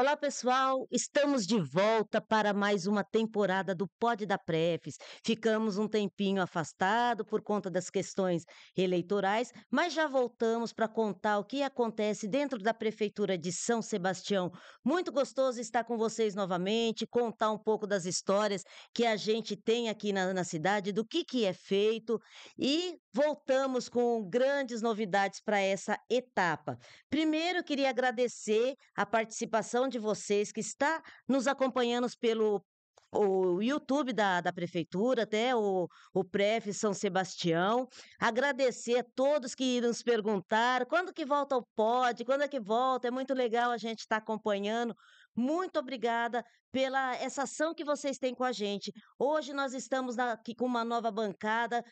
Olá, pessoal! Estamos de volta para mais uma temporada do Pod da Prefis. Ficamos um tempinho afastado por conta das questões eleitorais, mas já voltamos para contar o que acontece dentro da Prefeitura de São Sebastião. Muito gostoso estar com vocês novamente, contar um pouco das histórias que a gente tem aqui na, na cidade, do que, que é feito e voltamos com grandes novidades para essa etapa. Primeiro, queria agradecer a participação de vocês que está nos acompanhando pelo o YouTube da, da Prefeitura, até o, o Pref São Sebastião. Agradecer a todos que nos perguntaram quando que volta o pod, quando é que volta. É muito legal a gente estar tá acompanhando. Muito obrigada pela essa ação que vocês têm com a gente. Hoje nós estamos aqui com uma nova bancada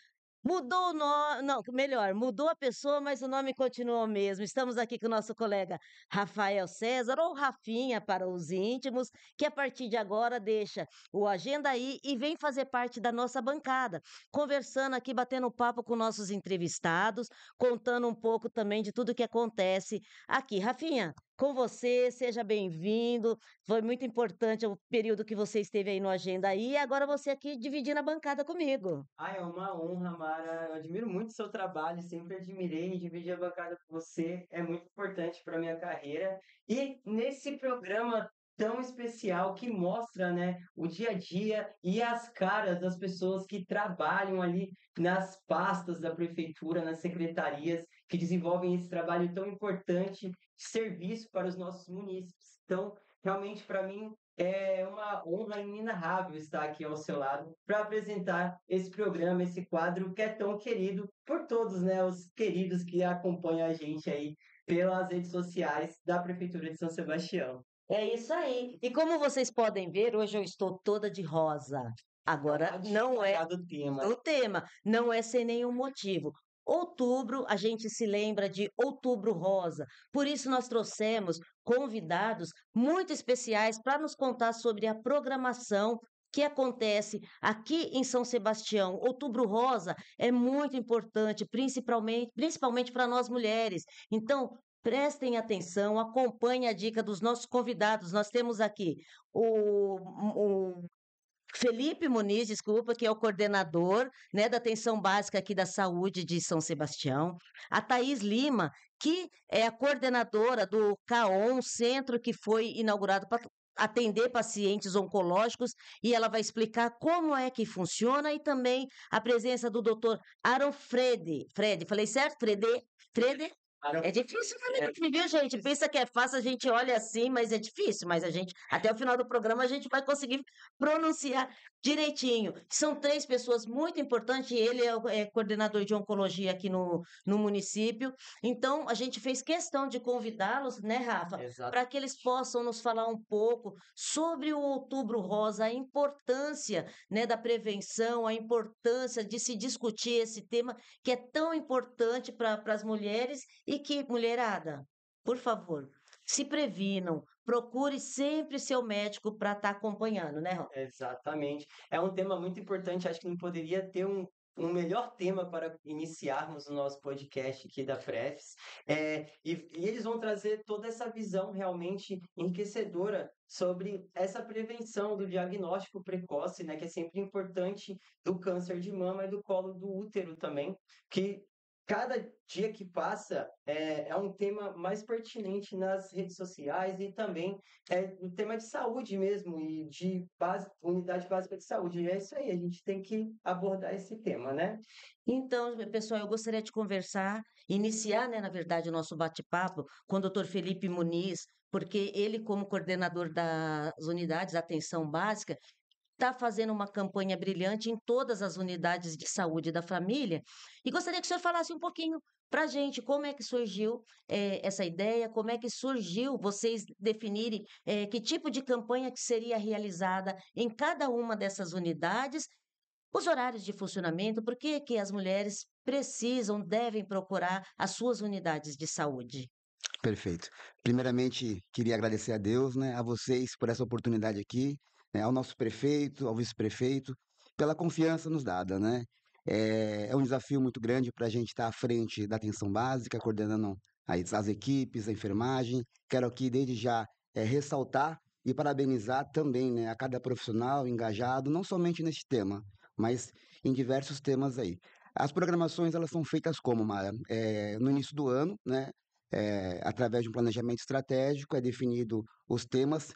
Mudou o nome, não, melhor, mudou a pessoa, mas o nome continuou o mesmo. Estamos aqui com o nosso colega Rafael César, ou Rafinha para os íntimos, que a partir de agora deixa o Agenda aí e vem fazer parte da nossa bancada, conversando aqui, batendo papo com nossos entrevistados, contando um pouco também de tudo que acontece aqui. Rafinha, com você, seja bem-vindo. Foi muito importante o período que você esteve aí no Agenda aí, e agora você aqui dividindo a bancada comigo. Ah, é uma honra, Mara. Eu admiro muito o seu trabalho, sempre admirei dividir a bancada com você. É muito importante para minha carreira. E nesse programa tão especial que mostra né, o dia a dia e as caras das pessoas que trabalham ali nas pastas da prefeitura, nas secretarias que desenvolvem esse trabalho tão importante de serviço para os nossos munícipes. Então, realmente, para mim, é uma honra inenarrável estar aqui ao seu lado para apresentar esse programa, esse quadro que é tão querido por todos, né? Os queridos que acompanham a gente aí pelas redes sociais da Prefeitura de São Sebastião. É isso aí. E como vocês podem ver, hoje eu estou toda de rosa. Agora tá não é o tema. não é sem nenhum motivo. Outubro, a gente se lembra de Outubro Rosa. Por isso, nós trouxemos convidados muito especiais para nos contar sobre a programação que acontece aqui em São Sebastião. Outubro Rosa é muito importante, principalmente, principalmente para nós mulheres. Então, Prestem atenção, acompanhem a dica dos nossos convidados. Nós temos aqui o, o Felipe Muniz, desculpa, que é o coordenador né, da atenção básica aqui da saúde de São Sebastião. A Thaís Lima, que é a coordenadora do CAON, centro que foi inaugurado para atender pacientes oncológicos e ela vai explicar como é que funciona e também a presença do doutor Aaron Fred. Fred, falei certo? Frede? Frede? Ah, é difícil mesmo, é. viu, gente? Pensa que é fácil, a gente olha assim, mas é difícil. Mas a gente, até o final do programa, a gente vai conseguir pronunciar direitinho. São três pessoas muito importantes, ele é, o, é coordenador de oncologia aqui no, no município. Então, a gente fez questão de convidá-los, né, Rafa? Para que eles possam nos falar um pouco sobre o outubro rosa, a importância né, da prevenção, a importância de se discutir esse tema que é tão importante para as mulheres e que, mulherada, por favor, se previnam, procure sempre seu médico para estar tá acompanhando, né, Ron? Exatamente. É um tema muito importante, acho que não poderia ter um um melhor tema para iniciarmos o nosso podcast aqui da Prefs. É, e, e, eles vão trazer toda essa visão realmente enriquecedora sobre essa prevenção do diagnóstico precoce, né, que é sempre importante do câncer de mama e do colo do útero também, que cada dia que passa é, é, um tema mais pertinente nas redes sociais e também é um tema de saúde mesmo e de base, unidade básica de saúde. E é isso aí, a gente tem que abordar esse tema, né? Então, pessoal, eu gostaria de conversar, iniciar, né, na verdade, o nosso bate-papo com o Dr. Felipe Muniz, porque ele, como coordenador das unidades de atenção básica, está fazendo uma campanha brilhante em todas as unidades de saúde da família. E gostaria que o senhor falasse um pouquinho para a gente como é que surgiu é, essa ideia, como é que surgiu vocês definirem é, que tipo de campanha que seria realizada em cada uma dessas unidades, os horários de funcionamento, por que, que as mulheres precisam, devem procurar as suas unidades de saúde? Perfeito. Primeiramente, queria agradecer a Deus, né, a vocês por essa oportunidade aqui né, ao nosso prefeito, ao vice-prefeito, pela confiança nos dada, né? É, é um desafio muito grande para a gente estar tá à frente da atenção básica, coordenando as, as equipes, a enfermagem. Quero aqui, desde já, é, ressaltar e parabenizar também né, a cada profissional engajado, não somente neste tema, mas em diversos temas aí. As programações elas são feitas como, Mara? É, eh, no início do ano, né, é, através de um planejamento estratégico, é definido os temas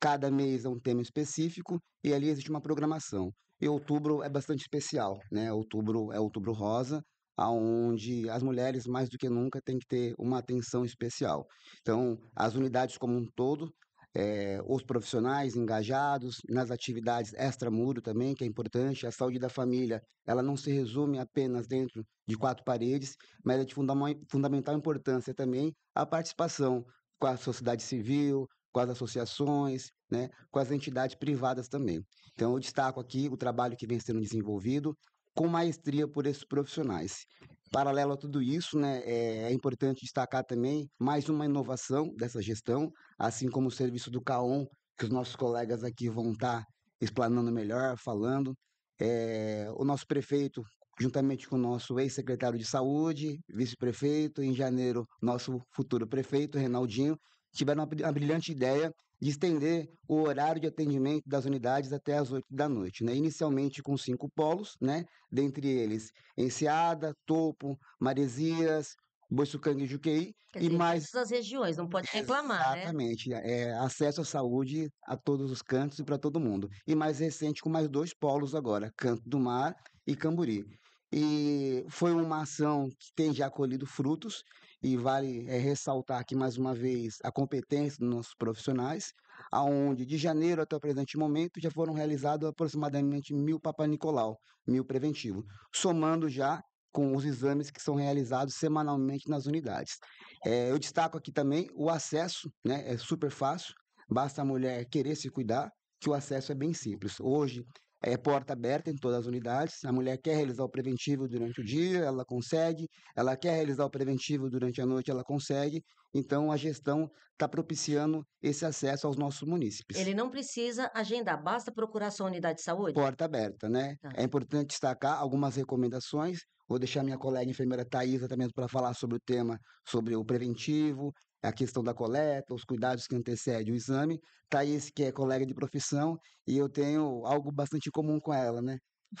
Cada mês é um tema específico e ali existe uma programação. E outubro é bastante especial, né? Outubro é outubro rosa, aonde as mulheres mais do que nunca têm que ter uma atenção especial. Então, as unidades como um todo, é, os profissionais engajados nas atividades extramuro também, que é importante, a saúde da família, ela não se resume apenas dentro de quatro paredes, mas é de fundamental importância também a participação com a sociedade civil, com as associações, né, com as entidades privadas também. Então, eu destaco aqui o trabalho que vem sendo desenvolvido com maestria por esses profissionais. Paralelo a tudo isso, né, é, é importante destacar também mais uma inovação dessa gestão, assim como o serviço do CAON, que os nossos colegas aqui vão estar tá explanando melhor, falando. É, o nosso prefeito, juntamente com o nosso ex-secretário de saúde, vice-prefeito, em janeiro, nosso futuro prefeito, Renaldinho, tiveram a brilhante ideia de estender o horário de atendimento das unidades até as 8 da noite, né? inicialmente com cinco polos, né? dentre eles Enseada, Topo, Maresias, Boiçucanga e Juqueí. e mais as regiões, não pode reclamar, né? Exatamente, né? é, acesso à saúde a todos os cantos e para todo mundo. E mais recente com mais dois polos agora, Canto do Mar e Camburi. E foi uma ação que tem já colhido frutos e vale é, ressaltar aqui mais uma vez a competência dos nossos profissionais, aonde de janeiro até o presente momento já foram realizados aproximadamente mil Papa Nicolau, mil preventivo, somando já com os exames que são realizados semanalmente nas unidades. É, eu destaco aqui também o acesso, né, é super fácil, basta a mulher querer se cuidar, que o acesso é bem simples. Hoje, é porta aberta em todas as unidades. A mulher quer realizar o preventivo durante o dia, ela consegue. Ela quer realizar o preventivo durante a noite, ela consegue. Então, a gestão está propiciando esse acesso aos nossos munícipes. Ele não precisa agendar, basta procurar sua unidade de saúde? Porta aberta, né? Tá. É importante destacar algumas recomendações. Vou deixar minha colega enfermeira Thaisa também para falar sobre o tema, sobre o preventivo é a questão da coleta, os cuidados que antecedem o exame. Thaís, tá que é colega de profissão, e eu tenho algo bastante em comum com ela, né?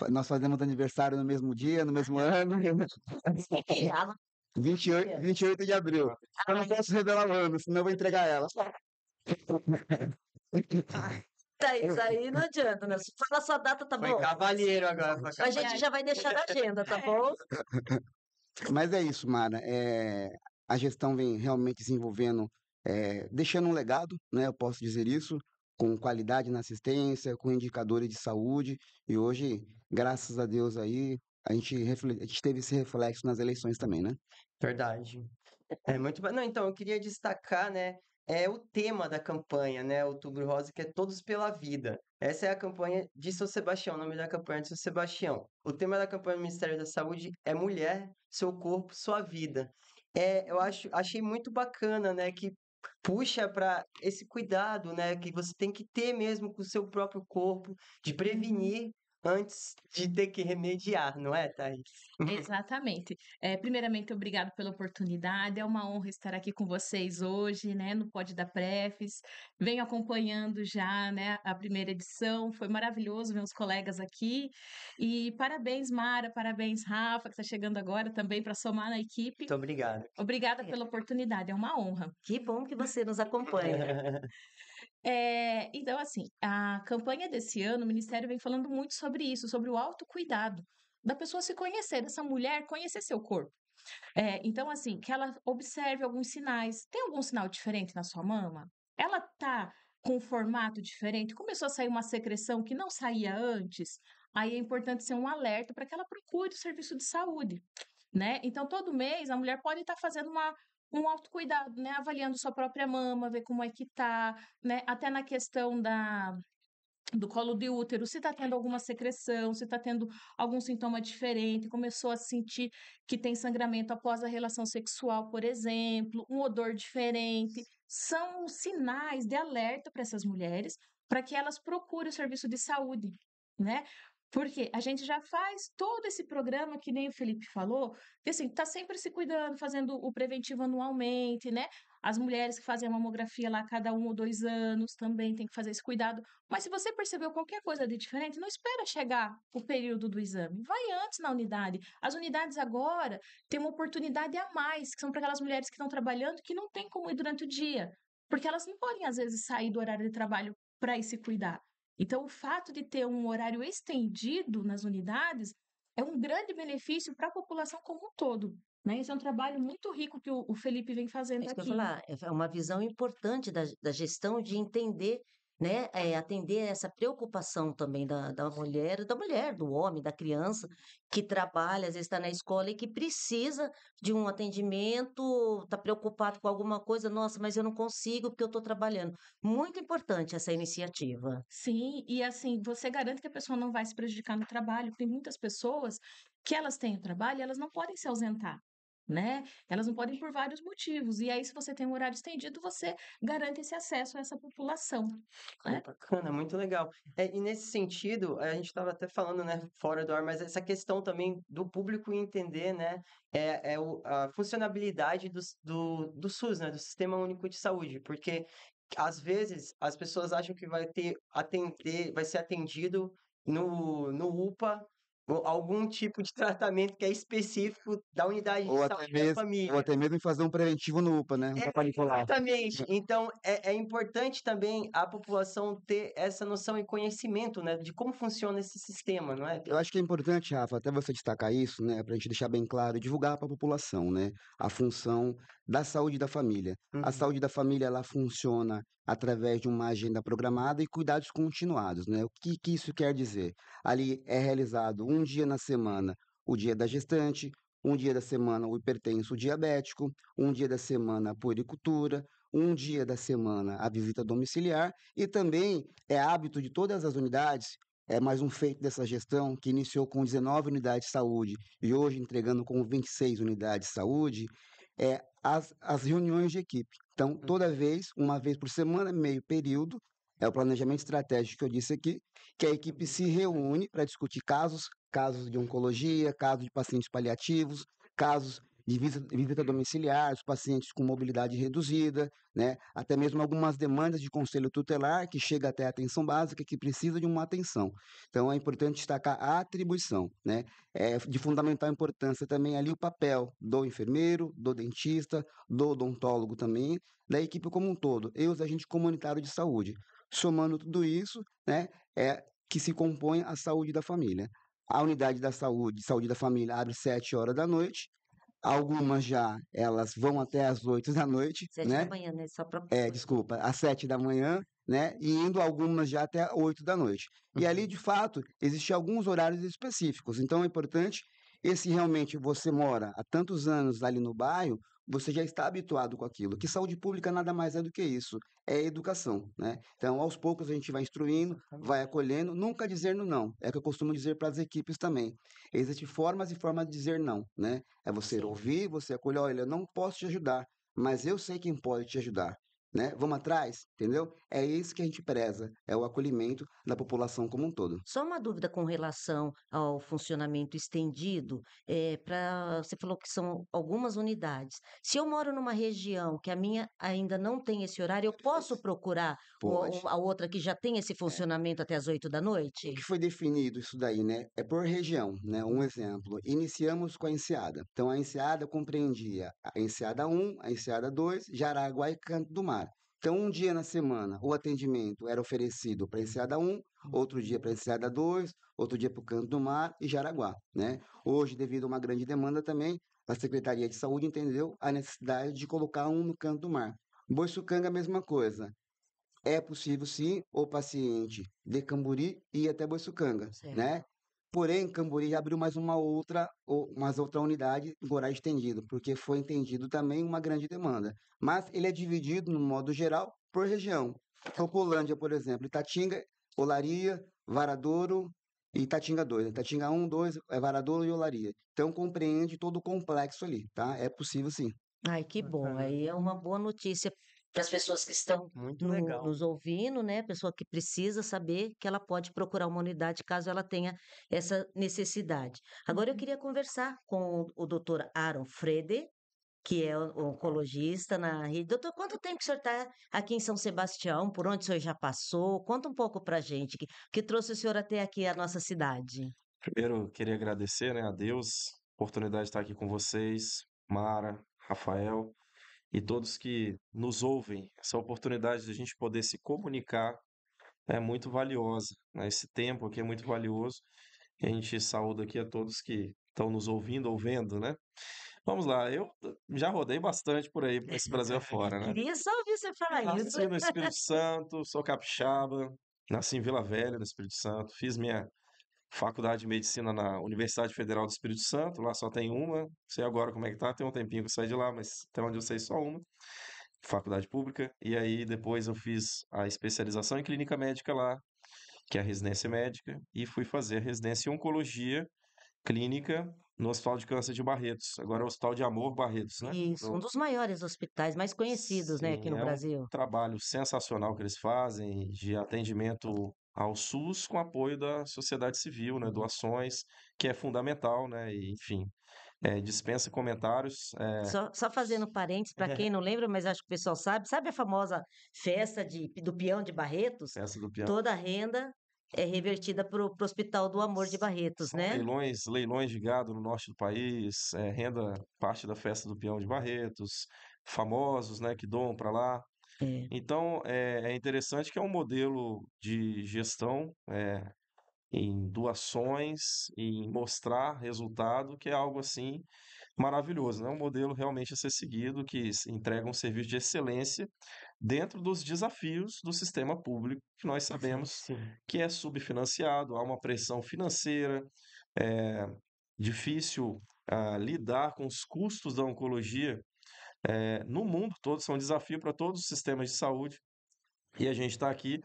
Nós fazemos aniversário no mesmo dia, no mesmo ano. 28, 28 de abril. Eu não posso revelar o ano, senão eu vou entregar ela. Tá, isso aí não adianta, né? Fala sua data, tá foi bom? cavalheiro agora. A gente já vai deixar na agenda, tá bom? Mas é isso, Mara. É, a gestão vem realmente desenvolvendo, é, deixando um legado, né, eu posso dizer isso, com qualidade na assistência, com indicadores de saúde, e hoje, graças a Deus aí, a gente, a gente teve esse reflexo nas eleições também, né? Verdade. É muito bom. então, eu queria destacar, né, é o tema da campanha, né? Outubro Rosa, que é Todos pela Vida. Essa é a campanha de São Sebastião, o nome da campanha é de São Sebastião. O tema da campanha do Ministério da Saúde é Mulher, Seu Corpo, Sua Vida é, eu acho, achei muito bacana, né? Que puxa para esse cuidado, né? Que você tem que ter mesmo com o seu próprio corpo, de prevenir antes de ter que remediar, não é, Thaís? Exatamente. É, primeiramente, obrigado pela oportunidade. É uma honra estar aqui com vocês hoje, né, no Pod da Prefis. Venho acompanhando já, né, a primeira edição. Foi maravilhoso ver os colegas aqui. E parabéns, Mara, parabéns, Rafa, que está chegando agora também para somar na equipe. Muito obrigado. Obrigada pela oportunidade, é uma honra. Que bom que você nos acompanha. É, então, assim, a campanha desse ano, o Ministério vem falando muito sobre isso, sobre o autocuidado, da pessoa se conhecer, dessa mulher conhecer seu corpo. É, então, assim, que ela observe alguns sinais. Tem algum sinal diferente na sua mama? Ela tá com um formato diferente? Começou a sair uma secreção que não saía antes? Aí é importante ser um alerta para que ela procure o serviço de saúde. Né? Então, todo mês a mulher pode estar tá fazendo uma um autocuidado, né? Avaliando sua própria mama, ver como é que tá, né? Até na questão da do colo de útero, se está tendo alguma secreção, se está tendo algum sintoma diferente, começou a sentir que tem sangramento após a relação sexual, por exemplo, um odor diferente, são sinais de alerta para essas mulheres, para que elas procurem o serviço de saúde, né? Porque a gente já faz todo esse programa que nem o Felipe falou, que assim, tá sempre se cuidando, fazendo o preventivo anualmente, né? As mulheres que fazem a mamografia lá cada um ou dois anos também tem que fazer esse cuidado. Mas se você percebeu qualquer coisa de diferente, não espera chegar o período do exame. Vai antes na unidade. As unidades agora têm uma oportunidade a mais, que são para aquelas mulheres que estão trabalhando que não tem como ir durante o dia. Porque elas não podem, às vezes, sair do horário de trabalho para ir se cuidar. Então, o fato de ter um horário estendido nas unidades é um grande benefício para a população como um todo. Né? Esse é um trabalho muito rico que o, Felipe vem fazendo é aqui. Falar, é, é uma visão importante da, da gestão de entender né, é, atender essa preocupação também da, da mulher, da mulher, do homem, da criança que trabalha, às vezes está na escola e que precisa de um atendimento, está preocupado com alguma coisa, nossa, mas eu não consigo porque eu estou trabalhando. Muito importante essa iniciativa. Sim, e assim, você garante que a pessoa não vai se prejudicar no trabalho, porque muitas pessoas que elas têm o trabalho, elas não podem se ausentar né? Elas não podem por vários motivos. E aí, se você tem um horário estendido, você garante esse acesso a essa população. Né? Bacana, muito legal. É, e nesse sentido, a gente estava até falando, né, fora do ar, mas essa questão também do público entender, né, é, é o, a funcionabilidade do, do, do SUS, né, do Sistema Único de Saúde, porque às vezes as pessoas acham que vai ter atender, vai ser atendido no, no UPA algum tipo de tratamento que é específico da unidade ou de saúde até mesmo, da família. Ou até mesmo fazer um preventivo no UPA, né? É, exatamente. Então, é, é importante também a população ter essa noção e conhecimento, né? De como funciona esse sistema, não é? Eu acho que é importante, Rafa, até você destacar isso, né? Pra gente deixar bem claro, divulgar para a população, né? A função da saúde da família. Uhum. A saúde da família ela funciona através de uma agenda programada e cuidados continuados, né? O que, que isso quer dizer? Ali é realizado um dia na semana o dia da gestante, um dia da semana o hipertenso diabético, um dia da semana a puericultura, um dia da semana a visita domiciliar e também é hábito de todas as unidades é mais um feito dessa gestão que iniciou com 19 unidades de saúde e hoje entregando com 26 unidades de saúde, é as, as reuniões de equipe. Então, toda uhum. vez, uma vez por semana, meio período, é o planejamento estratégico que eu disse aqui, que a equipe se reúne para discutir casos, casos de oncologia, casos de pacientes paliativos, casos de visita uhum. domiciliar, os pacientes com mobilidade reduzida, né? até mesmo algumas demandas de conselho tutelar que chega até a atenção básica que precisa de uma atenção. Então é importante destacar a atribuição, né? É de fundamental importância também ali o papel do enfermeiro, do dentista, do odontólogo também, da equipe como um todo, e os agentes comunitários de saúde. Somando tudo isso, né, é que se compõe a saúde da família. A unidade da saúde, saúde da família, abre 7 horas da noite, Algumas já, elas vão até as 8 da noite. 7 né? da manhã, né? Só pra... É, desculpa, às 7 da manhã, né? E indo algumas já até 8 da noite. E ali, uhum. de fato, existem alguns horários específicos. Então é importante esse realmente você mora há tantos anos ali no bairro, você já está habituado com aquilo. Que saúde pública nada mais é do que isso, é educação, né? Então, aos poucos a gente vai instruindo, vai acolhendo, nunca dizendo não. É o que eu costumo dizer para as equipes também. Existem formas e formas de dizer não, né? É você Sim. ouvir, você acolher, olha, eu não posso te ajudar, mas eu sei quem pode te ajudar né? Vamos atrás, entendeu? É isso que a gente preza, é o acolhimento da população como um todo. Só uma dúvida com relação ao funcionamento estendido, é, eh, para você falou que são algumas unidades. Se eu moro numa região que a minha ainda não tem esse horário, eu posso procurar o, a outra que já tem esse é. funcionamento é. até as oito da noite? O que foi definido isso daí, né? É por região, né? Um exemplo. Iniciamos com a Enseada. Então a Enseada compreendia a Enseada 1, a Enseada 2, Jaraguá e Canto do Mar. Então, um dia na semana, o atendimento era oferecido para Enseada 1, outro dia para Enseada 2, outro dia para o Canto do Mar e Jaraguá. Né? Hoje, devido a uma grande demanda também, a Secretaria de Saúde entendeu a necessidade de colocar um no Canto do Mar. Boiçucanga, a mesma coisa. É possível, sim, o paciente de Camburi ir até Boiçucanga, né? certo. né? Porém, Cambori já abriu mais uma outra, mais outra unidade, Gorá estendido, porque foi entendido também uma grande demanda. Mas ele é dividido, no modo geral, por região. Topolândia, por exemplo, Itatinga, Olaria, Varadouro e Itatinga 2. Né? Itatinga 1, 2, é Varadouro e Olaria. Então, compreende todo o complexo ali, tá? É possível sim. Ai, que bom. Aí é uma boa notícia para as pessoas que estão no, nos ouvindo, né? Pessoa que precisa saber que ela pode procurar uma unidade caso ela tenha essa necessidade. Agora eu uhum. queria conversar com o, o doutor Aaron Frede, que é oncologista na rede. Doutor, quanto tempo que o senhor está aqui em São Sebastião? Por onde o senhor já passou? Conta um pouco para a gente, que, que trouxe o senhor até aqui à nossa cidade. Primeiro, queria agradecer né, a Deus, a oportunidade de estar aqui com vocês, Mara, Rafael, e todos que nos ouvem. Essa oportunidade de a gente poder se comunicar é muito valiosa. Né? Esse tempo aqui é muito valioso. a gente saúda aqui a todos que estão nos ouvindo, ouvendo, né? Vamos lá, eu já rodei bastante por aí, por esse Brasil afora, né? Queria só ouvir você falar nasci isso. Nasci no Espírito Santo, sou capixaba, nasci em Vila Velha, no Espírito Santo, fiz minha faculdade de medicina na Universidade Federal do Espírito Santo, lá só tem uma, sei agora como é que tá, tem um tempinho que eu saí de lá, mas até onde eu sei só uma, faculdade pública, e aí depois eu fiz a especialização em clínica médica lá, que é a residência médica, e fui fazer a residência em oncologia clínica no Hospital de Câncer de Barretos, agora é o Hospital de Amor Barretos, né? Isso, um dos maiores hospitais mais conhecidos, né, sim, né, aqui no é Brasil. Um trabalho sensacional que eles fazem de atendimento ao SUS com apoio da sociedade civil, né, uhum. doações, que é fundamental, né, e, enfim, é, dispensa comentários. É... Só, só, fazendo parênteses, para quem não lembra, mas acho que o pessoal sabe, sabe a famosa festa de, do peão de Barretos? Festa do peão. Toda a renda é revertida para o Hospital do Amor de Barretos, São né? Leilões, leilões de gado no norte do país, é, renda parte da festa do peão de Barretos, famosos, né, que doam para lá. É. Então, é, é, interessante que é um modelo de gestão é, em doações, em mostrar resultado, que é algo assim maravilhoso. Né? É né? um modelo realmente a ser seguido, que entrega um serviço de excelência dentro dos desafios do sistema público, que nós sabemos Sim. que é subfinanciado, há uma pressão financeira, é difícil ah, lidar com os custos da oncologia é, no mundo todo, são é um desafio para todos os sistemas de saúde. E a gente está aqui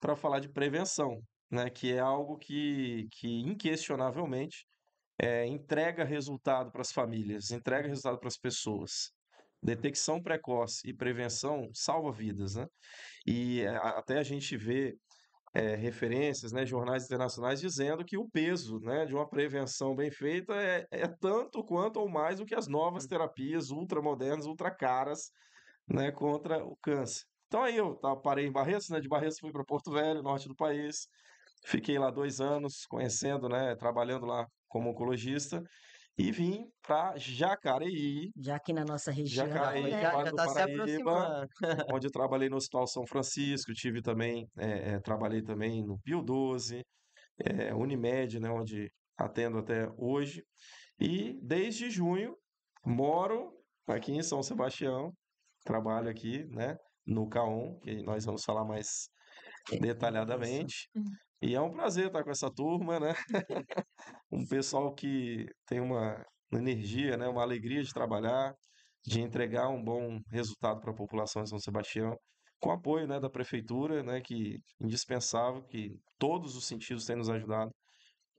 para falar de prevenção, né, que é algo que, que inquestionavelmente é, entrega resultado para as famílias, entrega resultado para as pessoas. Detecção precoce e prevenção salva vidas, né? E eh, até a gente vê é, referências, né, jornais internacionais, dizendo que o peso né, de uma prevenção bem feita é, é tanto quanto ou mais do que as novas uhum. terapias ultramodernas, ultracaras né, contra o câncer. Então aí eu tá, parei em Barreto, né, de Barreto fui para Porto Velho, norte do país, fiquei lá dois anos, conhecendo, né, trabalhando lá como oncologista, e vim para Jacareí. Já aqui na nossa região. Jacareí, né? já, já tá onde eu trabalhei no Hospital São Francisco, tive também, é, é trabalhei também no Pio 12, é, Unimed, né, onde atendo até hoje. E desde junho moro aqui em São Sebastião, trabalho aqui, né, no K1, que nós vamos falar mais detalhadamente. E é um prazer estar com essa turma, né? um pessoal que tem uma energia, né? uma alegria de trabalhar, de entregar um bom resultado para a população de São Sebastião, com apoio né, da prefeitura, né, que indispensável, que todos os sentidos têm nos ajudado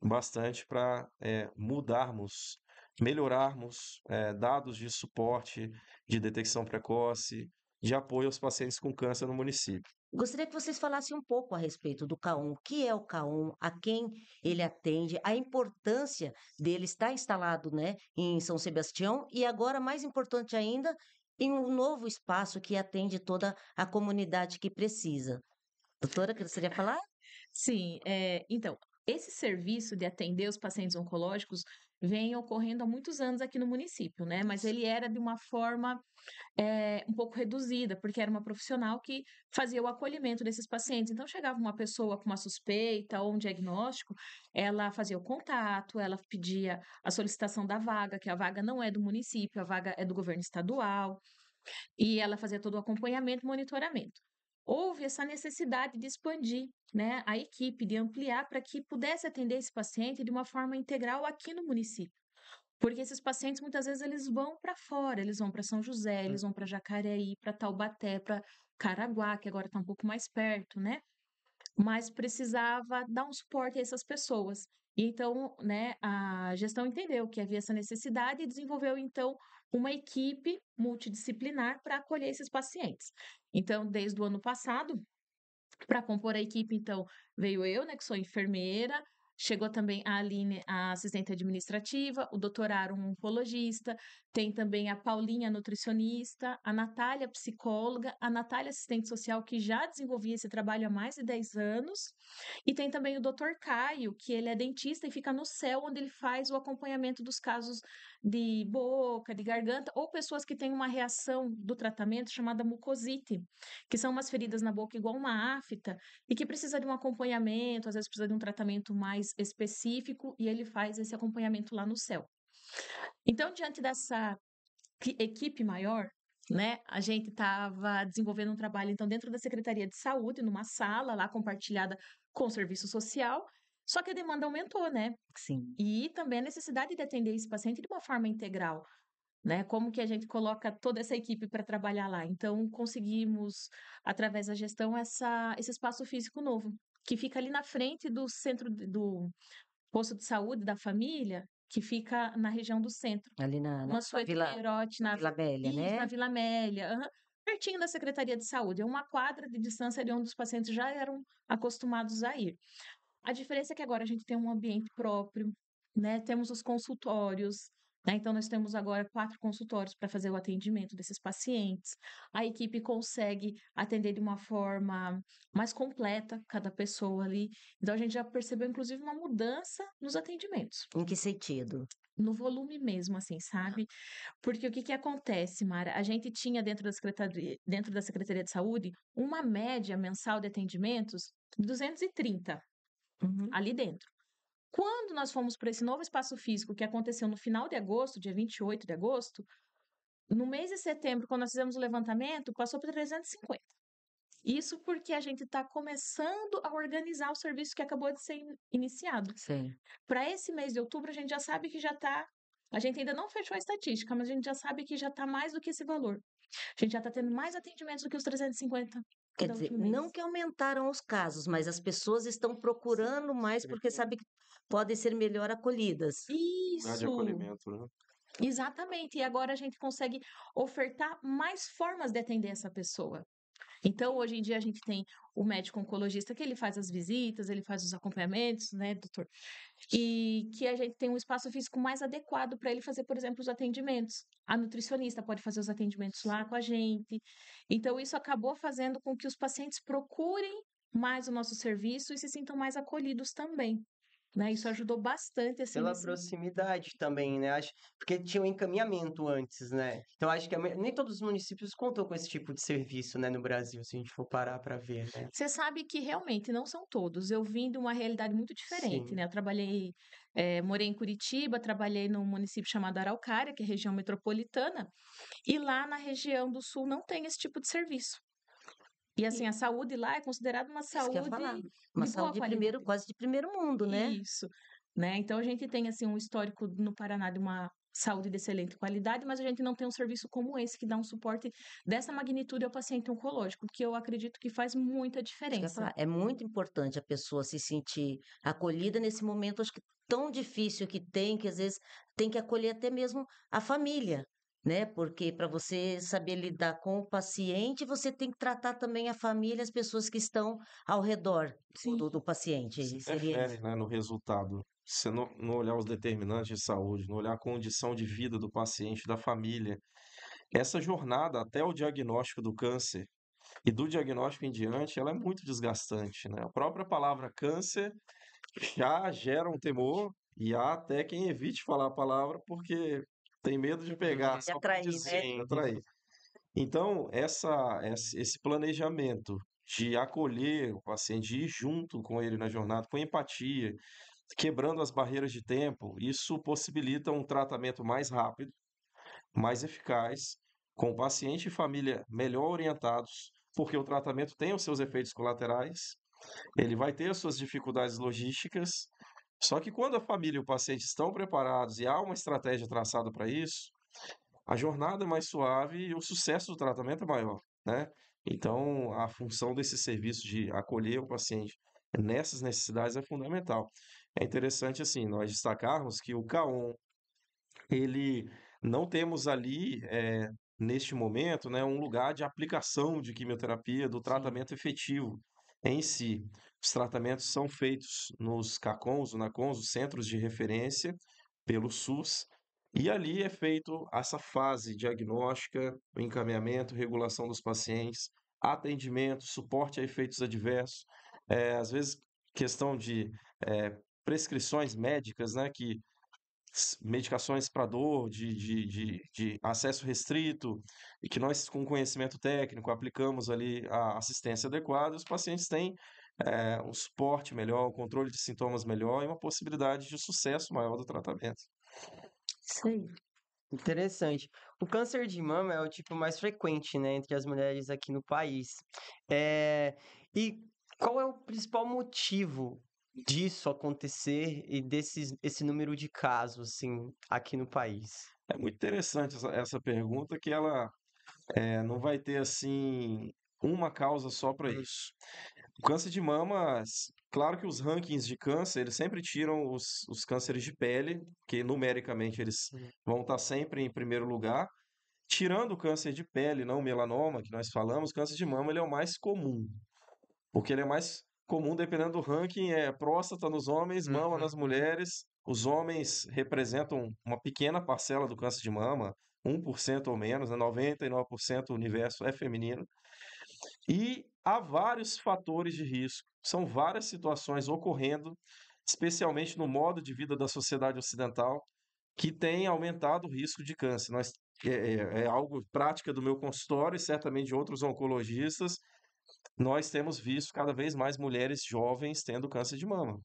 bastante para é, mudarmos, melhorarmos é, dados de suporte, de detecção precoce, de apoio aos pacientes com câncer no município. Gostaria que vocês falassem um pouco a respeito do CAON. O que é o CAON? A quem ele atende? A importância dele estar instalado né, em São Sebastião e agora, mais importante ainda, em um novo espaço que atende toda a comunidade que precisa. Doutora, gostaria de falar? Sim, é, então, esse serviço de atender os pacientes oncológicos vem ocorrendo há muitos anos aqui no município, né? Mas ele era de uma forma é, um pouco reduzida, porque era uma profissional que fazia o acolhimento desses pacientes. Então chegava uma pessoa com uma suspeita ou um diagnóstico, ela fazia o contato, ela pedia a solicitação da vaga, que a vaga não é do município, a vaga é do governo estadual, e ela fazia todo o acompanhamento, monitoramento houve essa necessidade de expandir né, a equipe, de ampliar para que pudesse atender esse paciente de uma forma integral aqui no município. Porque esses pacientes muitas vezes eles vão para fora, eles vão para São José, hum. eles vão para Jacareí, para Taubaté, para Caraguá, que agora está um pouco mais perto, né? Mas precisava dar um suporte a essas pessoas. E então, né, a gestão entendeu que havia essa necessidade e desenvolveu então uma equipe multidisciplinar para acolher esses pacientes. Então, desde o ano passado, para compor a equipe, então, veio eu, né, que sou enfermeira, Chegou também a Aline, a assistente administrativa, o doutor Aaron, oncologista, tem também a Paulinha, nutricionista, a Natália, psicóloga, a Natália, assistente social, que já desenvolvia esse trabalho há mais de 10 anos, e tem também o doutor Caio, que ele é dentista e fica no céu, onde ele faz o acompanhamento dos casos de boca, de garganta, ou pessoas que têm uma reação do tratamento chamada mucosite, que são umas feridas na boca igual uma afta, e que precisa de um acompanhamento, às vezes precisa de um tratamento mais específico e ele faz esse acompanhamento lá no céu. Então, diante dessa equipe maior, né? A gente estava desenvolvendo um trabalho então dentro da Secretaria de Saúde, numa sala lá compartilhada com o serviço social. Só que a demanda aumentou, né? Sim. E também a necessidade de atender esse paciente de uma forma integral, né? Como que a gente coloca toda essa equipe para trabalhar lá? Então conseguimos através da gestão essa, esse espaço físico novo que fica ali na frente do centro do posto de saúde da família, que fica na região do centro. Ali na, na Vila, Perotti, na Vila Mélia, né? Na Vila Mélia, uhum, pertinho da Secretaria de Saúde. É uma quadra de distância de onde os pacientes já eram acostumados a ir. A diferença é que agora a gente tem um ambiente próprio, né? Temos os consultórios, né, então, nós temos agora quatro consultórios para fazer o atendimento desses pacientes. A equipe consegue atender de uma forma mais completa cada pessoa ali. Então, a gente já percebeu, inclusive, uma mudança nos atendimentos. Em que sentido? No volume mesmo, assim, sabe? Porque o que, que acontece, Mara? A gente tinha dentro da, Secretaria, dentro da Secretaria de Saúde uma média mensal de atendimentos de 230 uhum. ali dentro. Quando nós fomos para esse novo espaço físico, que aconteceu no final de agosto, dia 28 de agosto, no mês de setembro, quando nós fizemos o levantamento, passou para 350. Isso porque a gente está começando a organizar o serviço que acabou de ser iniciado. Para esse mês de outubro, a gente já sabe que já está. A gente ainda não fechou a estatística, mas a gente já sabe que já está mais do que esse valor. A gente já está tendo mais atendimentos do que os 350. Quer então, dizer, não que aumentaram os casos, mas as uhum. pessoas estão procurando Sim. mais porque sabem que podem ser melhor acolhidas. Isso. de acolhimento, né? Exatamente. E agora a gente consegue ofertar mais formas de atender essa pessoa. Então, hoje em dia, a gente tem o médico oncologista que ele faz as visitas, ele faz os acompanhamentos, né, doutor? E que a gente tem um espaço físico mais adequado para ele fazer, por exemplo, os atendimentos. A nutricionista pode fazer os atendimentos lá com a gente. Então, isso acabou fazendo com que os pacientes procurem mais o nosso serviço e se sintam mais acolhidos também. Né? Isso ajudou bastante assim. Pela proximidade também, né? Acho, porque tinha um encaminhamento antes, né? Então acho que nem todos os municípios contam com esse tipo de serviço, né, no Brasil, se a gente for parar para ver. Né? Você sabe que realmente não são todos. Eu vim de uma realidade muito diferente, Sim. né? Eu trabalhei, é, morei em Curitiba, trabalhei num município chamado Araucária, que é região metropolitana, e lá na região do Sul não tem esse tipo de serviço. E assim, a saúde lá é considerada uma saúde. Uma saúde de primeiro, quase de primeiro mundo, né? Isso. Né? Então a gente tem assim um histórico no Paraná de uma saúde de excelente qualidade, mas a gente não tem um serviço como esse que dá um suporte dessa magnitude ao paciente oncológico, que eu acredito que faz muita diferença. É muito importante a pessoa se sentir acolhida nesse momento, acho que tão difícil que tem, que às vezes tem que acolher até mesmo a família, né? Porque para você saber lidar com o paciente, você tem que tratar também a família, as pessoas que estão ao redor do, do, paciente. Se Seria... Refere, né, no resultado. Você não, não olhar os determinantes de saúde, não olhar a condição de vida do paciente, da família. Essa jornada até o diagnóstico do câncer e do diagnóstico em diante, ela é muito desgastante, né? A própria palavra câncer já gera um temor e há até quem evite falar a palavra porque tem medo de pegar. Uhum. De atrair, dizer, né? atrair. Então, essa, esse planejamento de acolher o paciente, de ir junto com ele na jornada, com empatia, quebrando as barreiras de tempo, isso possibilita um tratamento mais rápido, mais eficaz, com o paciente e família melhor orientados, porque o tratamento tem os seus efeitos colaterais, ele vai ter as suas dificuldades logísticas, só que quando a família e o paciente estão preparados e há uma estratégia traçada para isso, a jornada é mais suave e o sucesso do tratamento é maior, né? Então, a função desse serviço de acolher o paciente nessas necessidades é fundamental. É interessante, assim, nós destacarmos que o CAON, ele não temos ali, é, neste momento, né, um lugar de aplicação de quimioterapia, do tratamento efetivo em si. Os tratamentos são feitos nos CACONs, NACONs, os centros de referência pelo SUS, e ali é feito essa fase diagnóstica, o encaminhamento, regulação dos pacientes, atendimento, suporte a efeitos adversos, é, às vezes questão de é, prescrições médicas, né, que medicações para dor, de, de, de, de, acesso restrito, e que nós, com conhecimento técnico, aplicamos ali a assistência adequada, os pacientes têm é, um suporte melhor, um controle de sintomas melhor e uma possibilidade de sucesso maior do tratamento. Sim, Interessante. O câncer de mama é o tipo mais frequente, né, entre as mulheres aqui no país. É... E qual é o principal motivo disso acontecer e desse esse número de casos, assim, aqui no país? É muito interessante essa, essa pergunta, que ela é, não vai ter, assim, uma causa só para isso. O câncer de mama, claro que os rankings de câncer, eles sempre tiram os, os cânceres de pele, que numericamente eles vão estar tá sempre em primeiro lugar. Tirando o câncer de pele, não o melanoma, que nós falamos, o câncer de mama ele é o mais comum. Porque ele é mais comum dependendo do ranking, é próstata nos homens, mama uhum. nas mulheres. Os homens representam uma pequena parcela do câncer de mama, 1% ou menos, né? 99% do universo é feminino. E há vários fatores de risco, são várias situações ocorrendo, especialmente no modo de vida da sociedade ocidental, que tem aumentado o risco de câncer. Nós, é, é, é algo prática do meu consultório e certamente de outros oncologistas. Nós temos visto cada vez mais mulheres jovens tendo câncer de mama.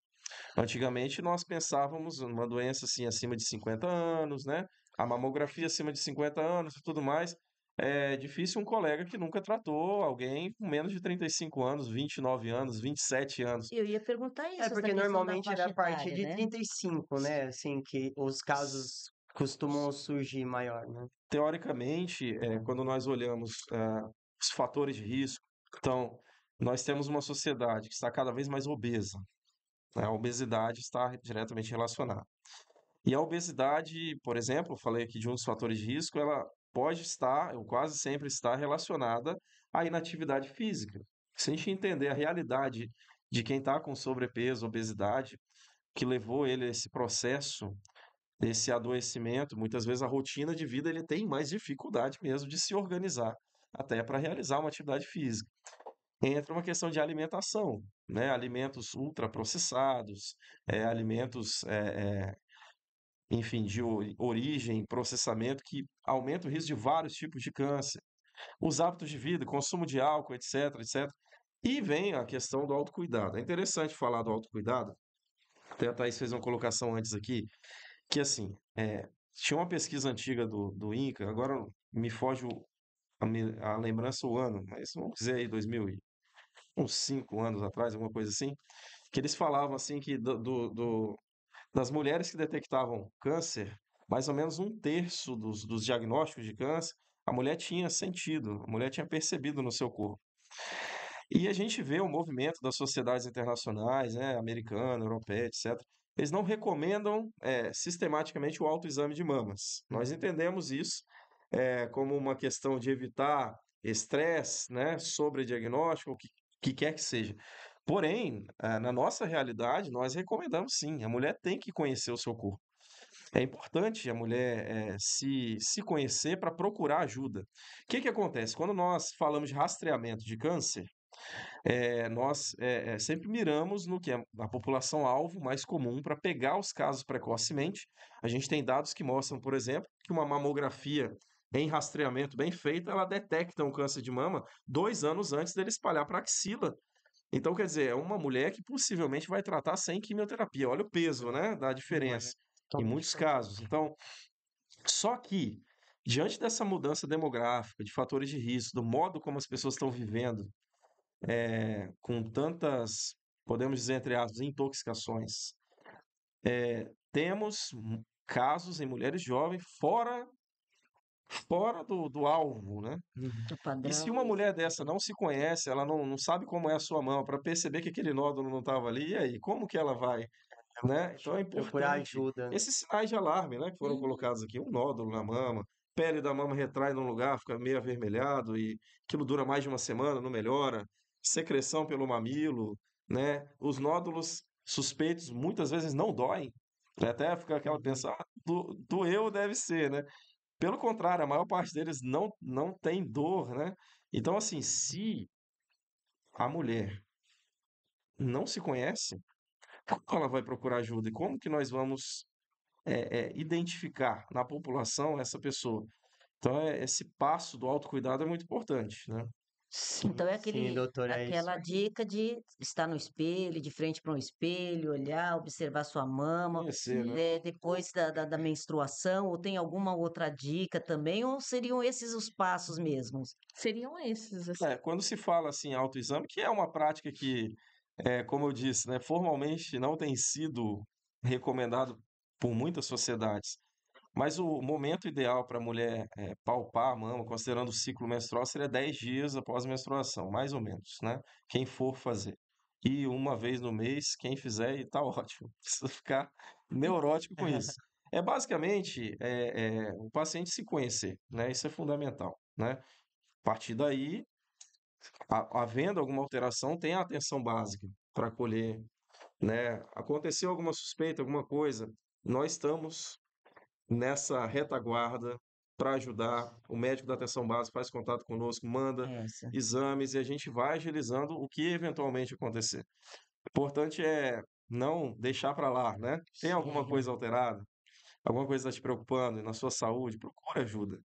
Antigamente nós pensávamos numa doença assim acima de 50 anos, né? A mamografia acima de 50 anos e tudo mais. É difícil um colega que nunca tratou alguém com menos de 35 anos, 29 anos, 27 anos. Eu ia perguntar isso. É porque normalmente era é a partir né? de 35, né? Assim, que os casos costumam surgir maior, né? Teoricamente, é, é, quando nós olhamos é, os fatores de risco, então, nós temos uma sociedade que está cada vez mais obesa. Né? A obesidade está diretamente relacionada. E a obesidade, por exemplo, falei aqui de um dos fatores de risco, ela pode estar, ou quase sempre está, relacionada à inatividade física. Se a gente entender a realidade de quem está com sobrepeso, obesidade, que levou ele a esse processo, esse adoecimento, muitas vezes a rotina de vida ele tem mais dificuldade mesmo de se organizar até para realizar uma atividade física. Entra uma questão de alimentação, né? alimentos ultraprocessados, é, alimentos é, é, enfim, de origem, processamento, que aumenta o risco de vários tipos de câncer. Os hábitos de vida, consumo de álcool, etc, etc. E vem a questão do autocuidado. É interessante falar do autocuidado. Até a Thaís fez uma colocação antes aqui, que assim, é, tinha uma pesquisa antiga do, do INCA, agora me foge a, a lembrança o ano, mas vamos dizer aí 2000 e uns cinco anos atrás, alguma coisa assim, que eles falavam assim que do, do, do nas mulheres que detectavam câncer, mais ou menos um terço dos, dos diagnósticos de câncer, a mulher tinha sentido, a mulher tinha percebido no seu corpo. E a gente vê o movimento das sociedades internacionais, né, americana, europeia, etc. Eles não recomendam é, sistematicamente o autoexame de mamas. Nós entendemos isso é, como uma questão de evitar estresse, né, sobre diagnóstico, o que, que quer que seja. Porém, eh, na nossa realidade, nós recomendamos sim, a mulher tem que conhecer o seu corpo. É importante a mulher é, se, se conhecer para procurar ajuda. O que, que acontece? Quando nós falamos de rastreamento de câncer, é, nós é, sempre miramos no que é a população alvo mais comum para pegar os casos precocemente. A gente tem dados que mostram, por exemplo, que uma mamografia em rastreamento bem feita, ela detecta um câncer de mama dois anos antes dele espalhar para axila então, quer dizer, é uma mulher que possivelmente vai tratar sem quimioterapia. Olha o peso, né? Da diferença. Em muitos casos. Então, só que, diante dessa mudança demográfica, de fatores de risco, do modo como as pessoas estão vivendo, é, com tantas, podemos dizer, entre aspas, intoxicações, é, temos casos em mulheres jovens fora fora do, do alvo, né? Uhum. e se uma é mulher dessa não se conhece, ela não, não sabe como é a sua mão, para perceber que aquele nódulo não estava ali, e aí, como que ela vai? É né? Então é importante. Ajuda, né? Esses sinais de alarme, né, que foram uhum. colocados aqui, um nódulo na mama, pele da mama retrai num lugar, fica meio avermelhado e aquilo dura mais de uma semana, não melhora, secreção pelo mamilo, né? Os nódulos suspeitos muitas vezes não doem, até fica aquela uhum. pensar, ah, do, eu deve ser, né? Pelo contrário, a maior parte deles não, não tem dor, né? Então, assim, se a mulher não se conhece, como ela vai procurar ajuda? E como que nós vamos é, é, identificar na população essa pessoa? Então, é, esse passo do autocuidado é muito importante, né? Sim, então é aquele, sim, doutora, é aquela é dica de estar no espelho, de frente para um espelho, olhar, observar sua mama, né? Né, depois da, da, da, menstruação, ou tem alguma outra dica também, ou seriam esses os passos mesmos? Seriam esses. Assim. É, quando se fala assim autoexame, que é uma prática que, é, como eu disse, né, formalmente não tem sido recomendado por muitas sociedades, mas o momento ideal para a mulher é, palpar a mama, considerando o ciclo menstrual, seria 10 dias após a menstruação, mais ou menos, né? Quem for fazer. E uma vez no mês, quem fizer, está ótimo. Precisa ficar neurótico com isso. É basicamente é, é, o paciente se conhecer, né? Isso é fundamental, né? A partir daí, havendo alguma alteração, tem a atenção básica para acolher, né? Aconteceu alguma suspeita, alguma coisa, nós estamos nessa retaguarda para ajudar. O médico da atenção básica faz contato conosco, manda Essa. exames e a gente vai agilizando o que eventualmente acontecer. O importante é não deixar para lá, né? Tem alguma coisa alterada? Alguma coisa está te preocupando na sua saúde? Procura ajuda.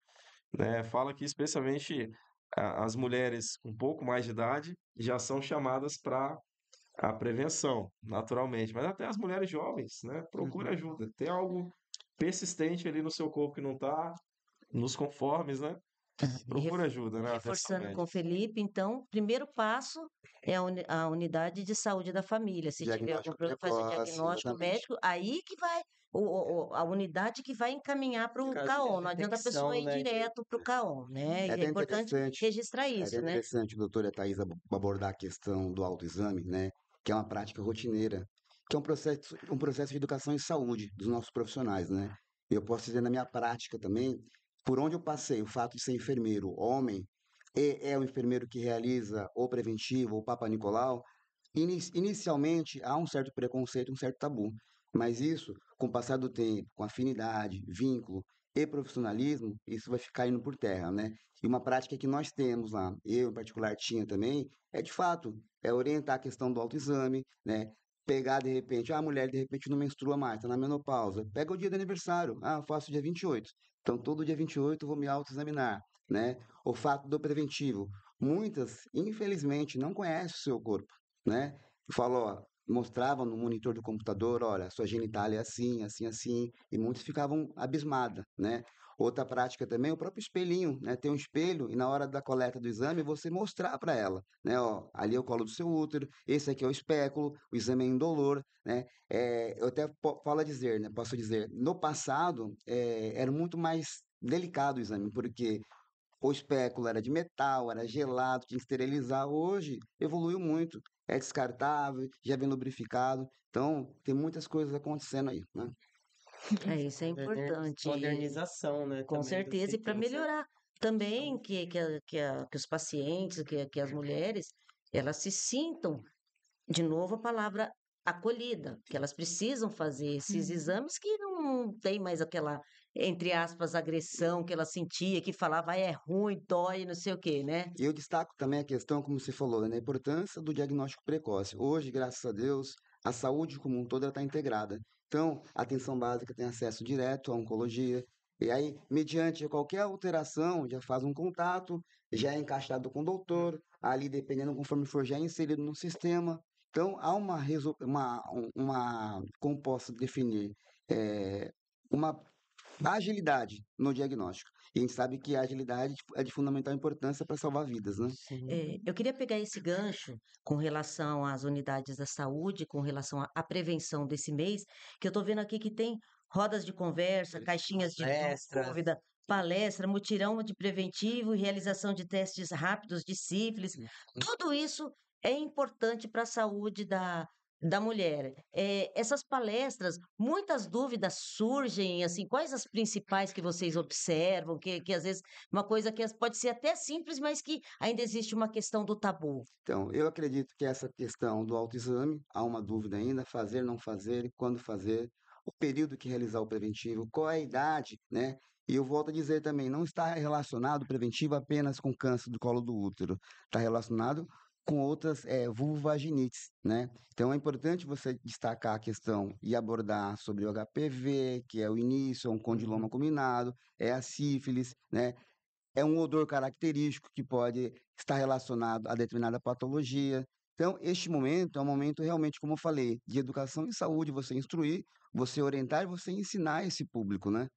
Né? Fala que especialmente as mulheres com um pouco mais de idade já são chamadas para a prevenção, naturalmente, mas até as mulheres jovens, né? procure uhum. ajuda. Tem algo persistente ali no seu corpo que não está nos conformes, né? É, Procura ajuda, né? Reforçando com o Felipe, então, primeiro passo é a unidade de saúde da família. Se tiver algum problema, fazer o diagnóstico exatamente. médico, aí que vai, o, o, a unidade que vai encaminhar para o CAON. Assim, não adianta a pessoa ir né? direto para o CAON, né? É, é importante registrar é isso, é né? É interessante, doutora Thais, abordar a questão do autoexame, né? Que é uma prática rotineira que é um processo, um processo de educação em saúde dos nossos profissionais, né? Eu posso dizer na minha prática também, por onde eu passei, o fato de ser enfermeiro homem e é o enfermeiro que realiza o preventivo, o Papa Nicolau, inicialmente há um certo preconceito, um certo tabu. Mas isso, com o passar do tempo, com afinidade, vínculo e profissionalismo, isso vai ficar indo por terra, né? E uma prática que nós temos lá, eu em particular tinha também, é de fato, é orientar a questão do autoexame, né? pegar de repente, ah, a mulher de repente não menstrua mais, está na menopausa. Pega o dia do aniversário, ah, eu faço dia 28. Então todo dia 28 eu vou me autoexaminar, né? O fato do preventivo. Muitas, infelizmente, não conhecem o seu corpo, né? Falou, mostrava no monitor do computador, olha, sua genitália é assim, assim, assim, e muitos ficavam abismada, né? Outra prática também é o próprio espelhinho, né? Tem um espelho e na hora da coleta do exame você mostrar para ela, né? Ó, ali é o colo do seu útero, esse aqui é o espéculo, o exame é indolor, né? É, eu até falo a dizer, né? Posso dizer, no passado é, era muito mais delicado o exame, porque o espéculo era de metal, era gelado, tinha que esterilizar. Hoje evoluiu muito, é descartável, já vem lubrificado. Então, tem muitas coisas acontecendo aí. Né? É, isso é importante. Modernização, né? Com certeza, e para melhorar é também que, que, que, a, que, os pacientes, que, que as mulheres, elas se sintam, de novo a palavra acolhida, que elas precisam fazer esses uhum. exames que não tem mais aquela, entre aspas, agressão que ela sentia, que falava ah, é ruim, dói, não sei o quê, né? Eu destaco também a questão, como você falou, da né, importância do diagnóstico precoce. Hoje, graças a Deus, a saúde como um todo está integrada. Então, a atenção básica tem acesso direto à oncologia, e aí, mediante qualquer alteração, já faz um contato, já é encaixado com o doutor, ali, dependendo conforme for, já é inserido no sistema. Então, há uma, uma, uma como posso definir, é, uma agilidade no diagnóstico. E a gente sabe que a agilidade tipo, é de fundamental importância para salvar vidas, né? É, eu queria pegar esse gancho com relação às unidades da saúde, com relação à prevenção desse mês, que eu estou vendo aqui que tem rodas de conversa, caixinhas de dúvida, palestra, mutirão de preventivo, realização de testes rápidos de sífilis. Tudo isso é importante para a saúde da, da mulher. É, essas palestras, muitas dúvidas surgem, assim, quais as principais que vocês observam, que, que às vezes uma coisa que pode ser até simples, mas que ainda existe uma questão do tabu. Então, eu acredito que essa questão do autoexame, há uma dúvida ainda, fazer, não fazer, quando fazer, o período que realizar o preventivo, qual é a idade, né? E eu volto a dizer também, não está relacionado o preventivo apenas com câncer do colo do útero, está relacionado com outras é, eh, vulvovaginites, né? Então é importante você destacar a questão e abordar sobre o HPV, que é o início, é um condiloma uhum. combinado, é a sífilis, né? É um odor característico que pode estar relacionado a determinada patologia. Então, este momento é um momento realmente, como eu falei, de educação e saúde, você instruir, você orientar e você ensinar esse público, né?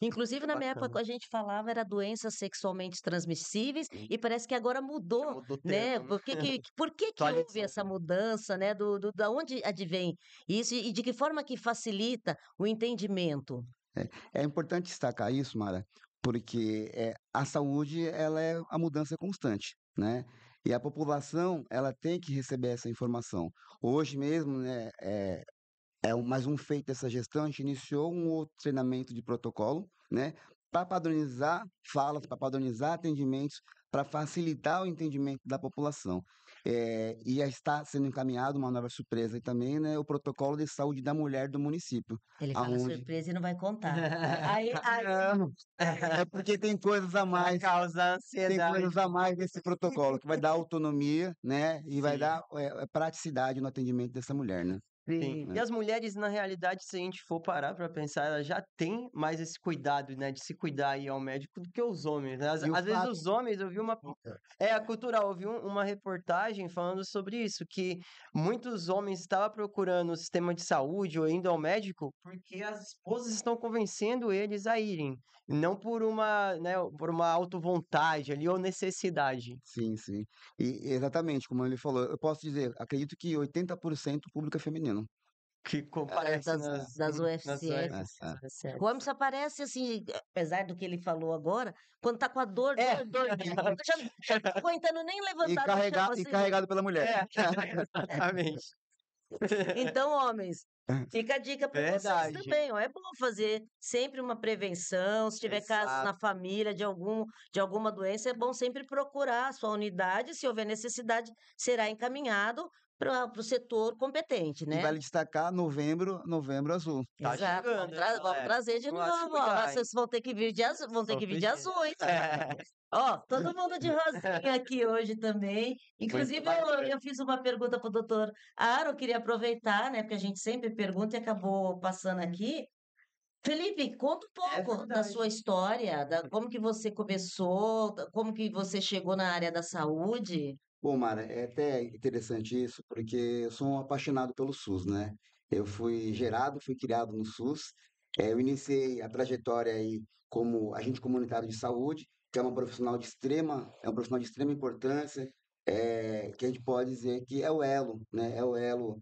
Inclusive, na Bacana. minha época, a gente falava era doenças sexualmente transmissíveis e parece que agora mudou, mudou né? né? Por que, que, por que, que houve essa mudança, né? Do, do, da onde advém isso e de que forma que facilita o entendimento? É, é importante destacar isso, Mara, porque é, a saúde ela é a mudança constante, né? E a população ela tem que receber essa informação. Hoje mesmo, né, é, é mais um feito dessa gestão, a gente iniciou um outro treinamento de protocolo, né, para padronizar falas, para padronizar atendimentos, para facilitar o entendimento da população. É, e está sendo encaminhado uma nova surpresa também, né, o protocolo de saúde da mulher do município. Ele aonde... fala surpresa e não vai contar. aí, aí... É porque tem coisas a mais. Causa ansiedade. Tem coisas a mais nesse protocolo, que vai dar autonomia, né, e vai dar é, praticidade no atendimento dessa mulher, né. Sim, E né. as mulheres, na realidade, se a gente for parar para pensar, elas já têm mais esse cuidado, né? De se cuidar e ir ao médico do que os homens. Né? Às, às vezes os homens, eu vi uma. Hum, é. é, a cultural, eu vi um, uma reportagem falando sobre isso, que muitos homens estavam procurando o sistema de saúde ou indo ao médico porque as esposas estão convencendo eles a irem. Não por uma, né, por uma vontade ali ou necessidade. Sim, sim. E exatamente, como ele falou, eu posso dizer, acredito que 80% público é feminino que comparece das, nas, das UFCs. Nas UFCs. É ah, ah. é o aparece assim, apesar do que ele falou agora, quando tá com a dor, é. dor, dor, né? dor tá aguentando tá nem levantar. E, carrega, assim, e carregado pela mulher. É. Então, homens, Fica a dica para vocês também, ó. É bom fazer sempre uma prevenção. Se tiver Exato. casos na família de, algum, de alguma doença, é bom sempre procurar a sua unidade. Se houver necessidade, será encaminhado para o setor competente, né? E vale destacar novembro, novembro azul. Tá Exato. Tá chegando, vamos, tra vamos trazer de novo. Ó, vocês vão ter que vir de azul, vão ter que vir de azul, É. Ó, todo mundo de rosinha aqui hoje também. Inclusive, eu, eu, fiz uma pergunta para o doutor Aro, queria aproveitar, né? Porque a gente sempre pergunta e acabou passando aqui. Felipe, conta um é pouco é da sua história, da, como que você começou, como que você chegou na área da saúde. Bom, Mara, é até interessante isso, porque eu sou um apaixonado pelo SUS, né? Eu fui gerado, fui criado no SUS. É, eu iniciei a trajetória aí como agente comunitário de saúde, que é uma profissional de extrema, é um profissional de extrema importância, é, que a gente pode dizer que é o elo, né? É o elo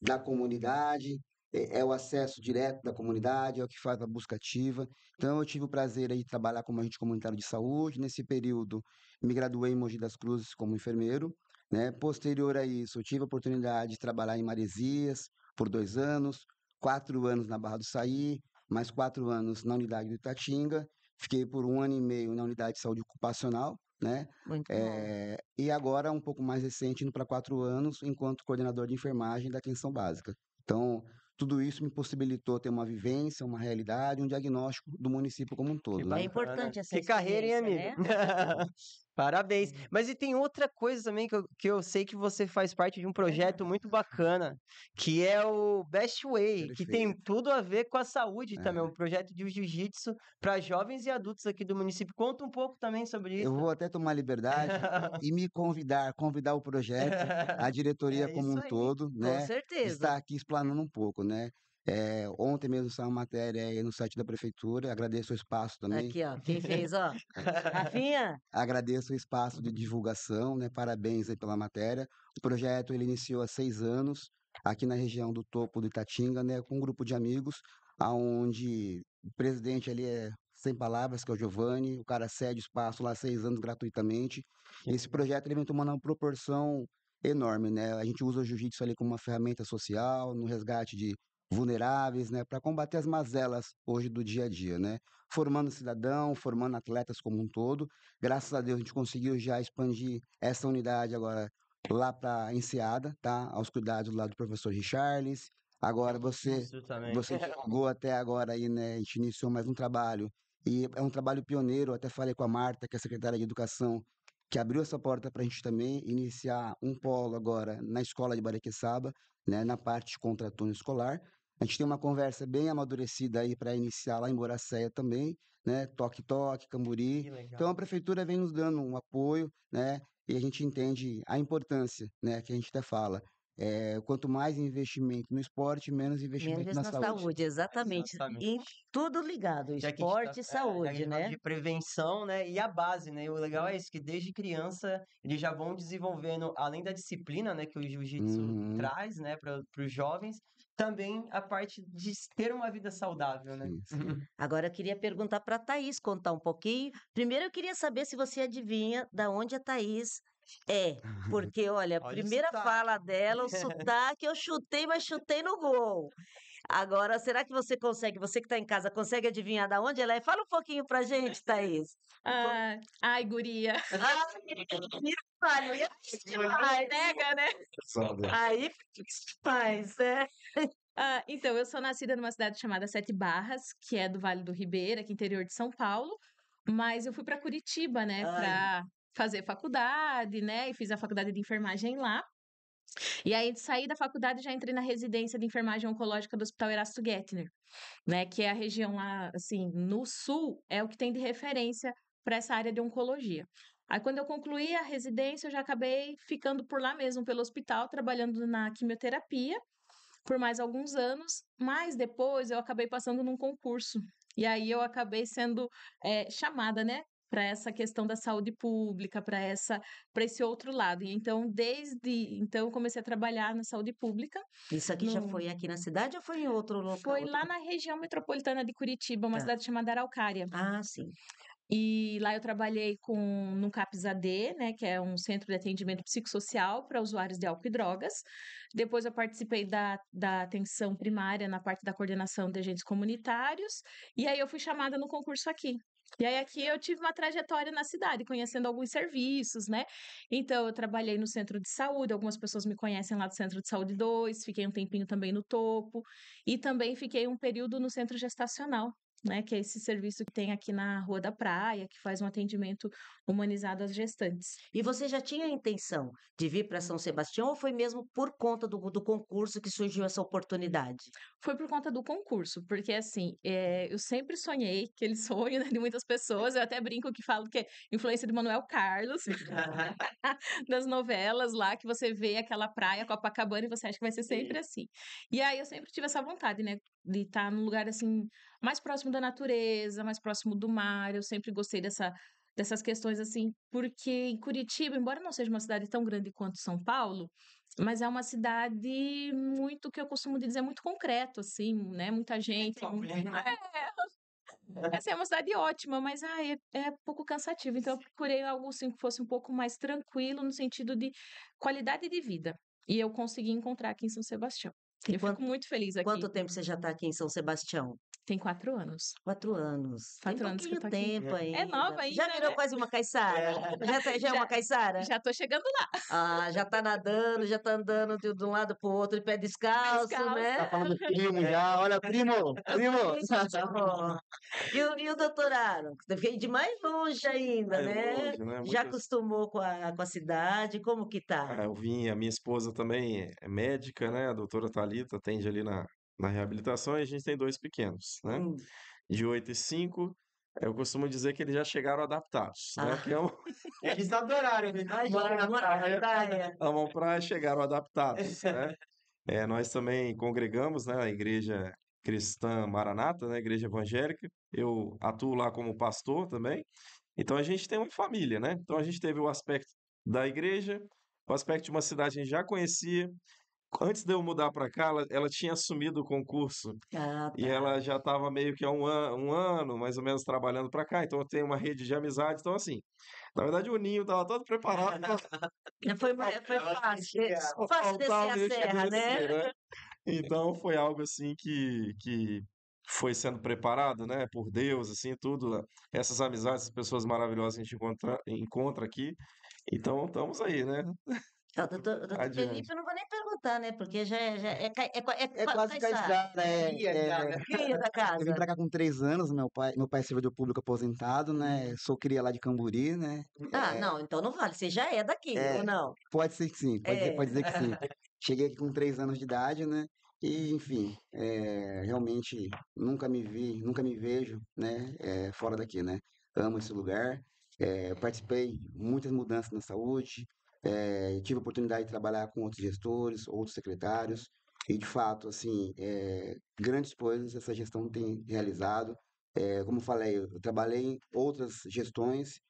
da comunidade, é, é o acesso direto da comunidade, é o que faz a busca ativa. Então, eu tive o prazer aí de trabalhar como agente comunitário de saúde. Nesse período, me graduei em Mogi das Cruzes como enfermeiro. Né? Posterior a isso, eu tive a oportunidade de trabalhar em Maresias por dois anos, quatro anos na Barra do Saí, mais quatro anos na unidade do Itatinga. Fiquei por um ano e meio na unidade de saúde ocupacional, né? Muito é, bom. E agora, um pouco mais recente, indo para quatro anos, enquanto coordenador de enfermagem da atenção básica. Então, tudo isso me possibilitou ter uma vivência, uma realidade, um diagnóstico do município como um todo. Né? É importante essa Que carreira, hein, amigo? Né? Parabéns. Uhum. Mas e tem outra coisa também que eu, que eu sei que você faz parte de um projeto muito bacana, que é o Best Way, Perfeito. que tem tudo a ver com a saúde também, um é. projeto de jiu-jitsu para jovens e adultos aqui do município. Conta um pouco também sobre isso. Eu vou até tomar liberdade e me convidar, convidar o projeto, a diretoria é como um aí. todo, né? Com certeza. Está aqui explanando um pouco, né? É, ontem mesmo saiu uma matéria aí no site da prefeitura, agradeço o espaço também. Aqui, ó, quem fez, ó. Rafinha? Agradeço o espaço de divulgação, né? Parabéns aí pela matéria. O projeto ele iniciou há seis anos, aqui na região do topo do Itatinga, né? Com um grupo de amigos, aonde o presidente ali é sem palavras, que é o Giovanni, o cara cede o espaço lá há seis anos gratuitamente. Esse projeto ele vem tomando uma proporção enorme, né? A gente usa o jiu-jitsu ali como uma ferramenta social, no resgate de vulneráveis, né, para combater as mazelas hoje do dia a dia, né? Formando cidadão, formando atletas como um todo. Graças a Deus a gente conseguiu já expandir essa unidade agora lá para Enseada, tá? Aos cuidados lá do professor Richarles. Agora você você chegou até agora aí, né, a gente iniciou mais um trabalho e é um trabalho pioneiro, até falei com a Marta, que é secretária de Educação, que abriu essa porta para a gente também iniciar um polo agora na escola de Barequeçaba, né, na parte de contraturno escolar, a gente tem uma conversa bem amadurecida aí para iniciar lá em Boracéia também, né? Toque Toque, Camburi. Então a prefeitura vem nos dando um apoio, né? E a gente entende a importância, né? Que a gente até fala. É, quanto mais investimento no esporte, menos investimento menos na, na saúde. saúde. Exatamente. exatamente. E tudo ligado, esporte tá, é, e saúde, é, né? De prevenção, né? E a base, né? o legal é isso, que desde criança eles já vão desenvolvendo, além da disciplina, né? Que o jiu-jitsu uhum. traz, né? Para os jovens, também a parte de ter uma vida saudável, né? Sim, sim. Agora eu queria perguntar para a Thaís contar um pouquinho. Primeiro eu queria saber se você adivinha da onde a Thaís é, porque olha, a olha primeira fala dela, o sotaque, eu chutei, mas chutei no gol. Agora, será que você consegue, você que está em casa, consegue adivinhar da onde ela é? Fala um pouquinho pra gente, Thaís. Ah, ai, guria. Ai, ai, nega, né? Aí faz, é. Né? Né? Ah, então, eu sou nascida numa cidade chamada Sete Barras, que é do Vale do Ribeira, aqui interior de São Paulo, mas eu fui para Curitiba, né, para fazer faculdade, né, e fiz a faculdade de enfermagem lá. E aí de sair da faculdade já entrei na residência de enfermagem oncológica do Hospital Erasto Gettner, né, que é a região lá, assim, no sul, é o que tem de referência para essa área de oncologia. Aí quando eu concluí a residência, eu já acabei ficando por lá mesmo pelo hospital, trabalhando na quimioterapia por mais alguns anos, mas depois eu acabei passando num concurso. E aí eu acabei sendo é, chamada, né, para essa questão da saúde pública, para essa para esse outro lado. E então desde então eu comecei a trabalhar na saúde pública. Isso aqui no... já foi aqui na cidade ou foi em outro local? Foi outro... lá na região metropolitana de Curitiba, uma tá. cidade chamada Araucária. Ah, sim. E lá eu trabalhei com no CAPSAD, né, que é um centro de atendimento psicossocial para usuários de álcool e drogas. Depois eu participei da, da atenção primária na parte da coordenação de agentes comunitários. E aí eu fui chamada no concurso aqui. E aí aqui eu tive uma trajetória na cidade, conhecendo alguns serviços, né? Então eu trabalhei no centro de saúde, algumas pessoas me conhecem lá do centro de saúde 2, fiquei um tempinho também no topo e também fiquei um período no centro gestacional, né, que é esse serviço que tem aqui na Rua da Praia, que faz um atendimento humanizado às gestantes. E você já tinha a intenção de vir para São Sebastião ou foi mesmo por conta do, do concurso que surgiu essa oportunidade? Foi por conta do concurso, porque assim, é, eu sempre sonhei, aquele sonho né, de muitas pessoas, eu até brinco que falo que é influência de Manuel Carlos, das novelas lá, que você vê aquela praia Copacabana e você acha que vai ser sempre Sim. assim. E aí eu sempre tive essa vontade, né, de estar tá num lugar assim mais próximo da natureza, mais próximo do mar. Eu sempre gostei dessa dessas questões assim, porque em Curitiba, embora não seja uma cidade tão grande quanto São Paulo, mas é uma cidade muito que eu costumo dizer muito concreto assim, né? Muita é gente. Né? É, Essa é uma cidade ótima, mas ah, é, é pouco cansativo. Então eu procurei algo assim que fosse um pouco mais tranquilo no sentido de qualidade de vida. E eu consegui encontrar aqui em São Sebastião. Eu quanto, fico muito feliz aqui. Quanto tempo você já está aqui em São Sebastião? Tem quatro anos. Quatro anos. Quatro Tem anos que eu tô tempo é aqui. ainda. É nova ainda. Já virou né? quase uma caiçara? Tá, é. Já, já, já, é uma caiçara? Já tô chegando lá. Ah, já tá nadando, já tá andando de, de um lado pro outro, de pé descalço, descalço. né? Tá falando primo já. Olha, primo, primo. Tá e, o, e o doutorado? Fiquei de mais longe ainda, é, né? Longe, né? Já acostumou com a, com a cidade? Como que tá? Ah, eu vim, a minha esposa também é médica, né? A doutora Thalita atende ali na na reabilitação, a gente tem dois pequenos, né? Hum. De 8 e 5, eu costumo dizer que eles já chegaram adaptados. Né, ah. Né? Que é um... Eles adoraram, né? Ai, na praia. praia. É praia, chegaram adaptados. né? É, nós também congregamos né, na igreja cristã Maranata, né, igreja evangélica. Eu atuo lá como pastor também. Então a gente tem uma família, né? Então a gente teve o aspecto da igreja, o aspecto de uma cidade que a gente já conhecia, antes de eu mudar para cá, ela, ela, tinha assumido o concurso. Ah, tá. E ela já estava meio que há um, an, um, ano, mais ou menos, trabalhando para cá. Então eu tenho uma rede de amizade. Então, assim, na verdade, o Ninho estava todo preparado. Pra... É, foi, foi fácil. Foi é, fácil descer a serra, né? né? Então foi algo assim que, que foi sendo preparado, né, por Deus, assim, tudo, né? essas amizades, essas pessoas maravilhosas que a gente encontra, encontra aqui, então estamos aí, né? doutor, doutor Felipe eu não vou nem perguntar, né? Porque já, é, já é, é, é, é, né, é quase caixá, né? é, cria da casa. Eu vim pra cá com três anos, meu pai, meu pai é servidor público aposentado, né? Uhum. Sou cria lá de Camburi, né? É, ah, não, então não vale, você já é daqui, é, ou não? Pode ser que sim, pode, dizer, pode dizer que sim. Cheguei aqui com três anos de idade, né? E, enfim, realmente nunca me vi, nunca me vejo, né? fora daqui, né? Amo esse lugar. É, participei muitas mudanças na saúde, é, tive a oportunidade de trabalhar com outros gestores, outros secretários, e de fato, assim, é, grandes coisas essa gestão tem realizado. É, como falei, eu trabalhei em outras gestões.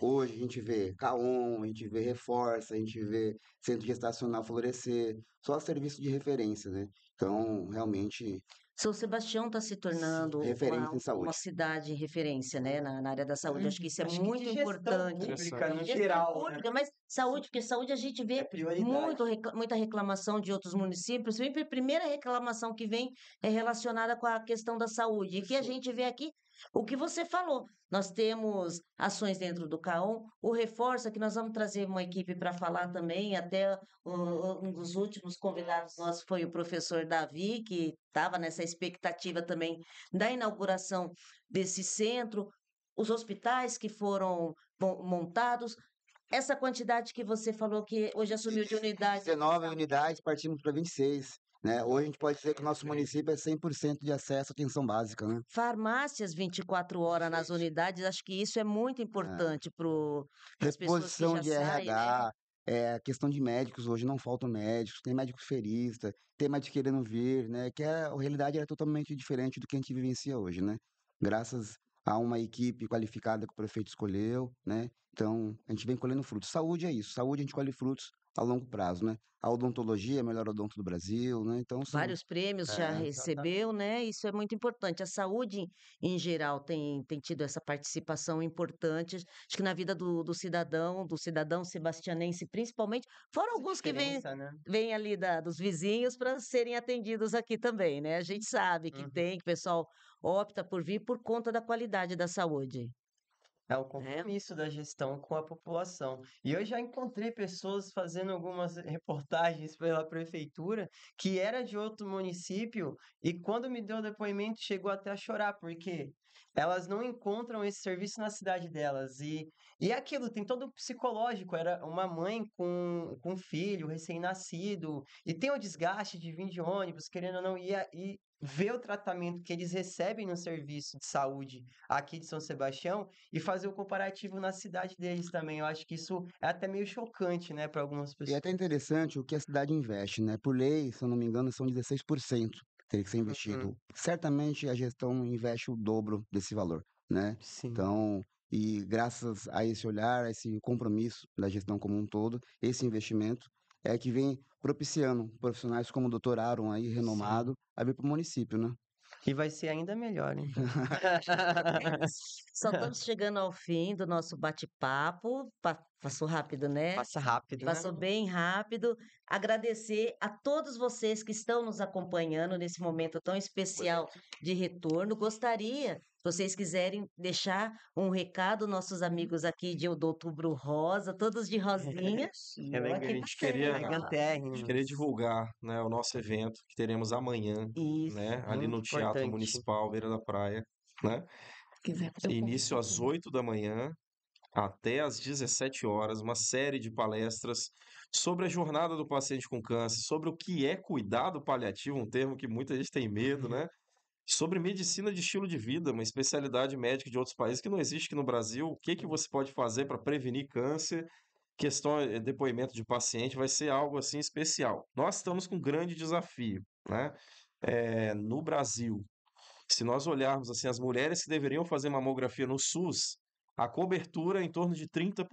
hoje a gente vê CAON, a gente vê Reforça, a gente vê Centro Gestacional Florescer, só serviço de referência, né? Então, realmente, são Sebastião está se tornando uma, uma, cidade referência né, na, na área da saúde. acho que uhum. isso é muito importante. Pública, no geral. Né? Pública, né? Mas saúde, porque saúde a gente vê é muito, muita reclamação de outros municípios. Sempre a primeira reclamação que vem é relacionada com a questão da saúde. E que a gente vê aqui o que você falou, nós temos ações dentro do CAON, o reforço é que nós vamos trazer uma equipe para falar também, até um dos últimos convidados nossos foi o professor Davi, que estava nessa expectativa também da inauguração desse centro, os hospitais que foram montados, essa quantidade que você falou que hoje assumiu de unidades. 19 unidades, partimos para 26. Né? Hoje a gente pode dizer que o nosso é. município é 100% de acesso à atenção básica. Né? Farmácias 24 horas nas unidades, acho que isso é muito é. importante é. para a pessoas de saem, RH, né? É, questão de médicos, hoje não faltam médicos, tem médico ferista, tem médico querendo vir, né? Que a, é, a realidade era totalmente diferente do que a gente vivencia hoje, né? Graças a uma equipe qualificada que o prefeito escolheu, né? Então, a gente vem colhendo frutos. Saúde é isso, saúde a gente colhe frutos a longo prazo, né? A odontologia é a melhor odonto do Brasil, né? Então, são... Vários prêmios é, já recebeu, exatamente. né? Isso é muito importante. A saúde, em geral, tem, tem tido essa participação importante, acho que na vida do, do cidadão, do cidadão sebastianense, principalmente, foram alguns que vêm né? ali da, dos vizinhos para serem atendidos aqui também, né? A gente sabe que uhum. tem, que o pessoal opta por vir por conta da qualidade da saúde. É o né? compromisso da gestão com a população. E eu já encontrei pessoas fazendo algumas reportagens pela prefeitura que era de outro município e quando me deu o depoimento chegou até a chorar, porque elas não encontram esse serviço na cidade delas. E, e é aquilo, tem todo o um psicológico, era uma mãe com, com um filho recém-nascido, e tem o desgaste de vir de ônibus, querendo ou não, e, e ver o tratamento que eles recebem no serviço de saúde aqui de São Sebastião e fazer o comparativo na cidade deles também. Eu acho que isso é até meio chocante, né, para algumas pessoas. E é até interessante o que a cidade investe, né? Por lei, se eu não me engano, são 16% teria que ser uhum. investido. Uhum. Certamente a gestão investe o dobro desse valor, né? Sim. Então, e graças a esse olhar, a esse compromisso da gestão como um todo, esse investimento é que vem propiciando profissionais como o doutor Aaron aí, renomado, Sim. a vir para o município, né? E vai ser ainda melhor, então. hein? Só estamos chegando ao fim do nosso bate-papo. passou rápido, né? Passa rápido. Né? Passou né? bem rápido. Agradecer a todos vocês que estão nos acompanhando nesse momento tão é. especial de retorno. Gostaria vocês quiserem deixar um recado, nossos amigos aqui de Outubro Rosa, todos de rosinha. é, que a, gente queria, a, gente queria, divulgar né, o nosso evento que teremos amanhã, né, Isso, né, ali no importante. Teatro Municipal, Beira da Praia. Né? Início às 8 da manhã, até às 17 horas, uma série de palestras sobre a jornada do paciente com câncer, sobre o que é cuidado paliativo, um termo que muita gente tem medo, uhum. né? sobre medicina de estilo de vida, uma especialidade médica de outros países que não existe aqui no Brasil. O que, que uhum. você pode fazer para prevenir câncer? Questão, eh, depoimento de paciente vai ser algo assim especial. Nós estamos com um grande desafio, né? É, no Brasil, se nós olharmos assim, as mulheres que deveriam fazer mamografia no SUS, a cobertura em torno de 30%.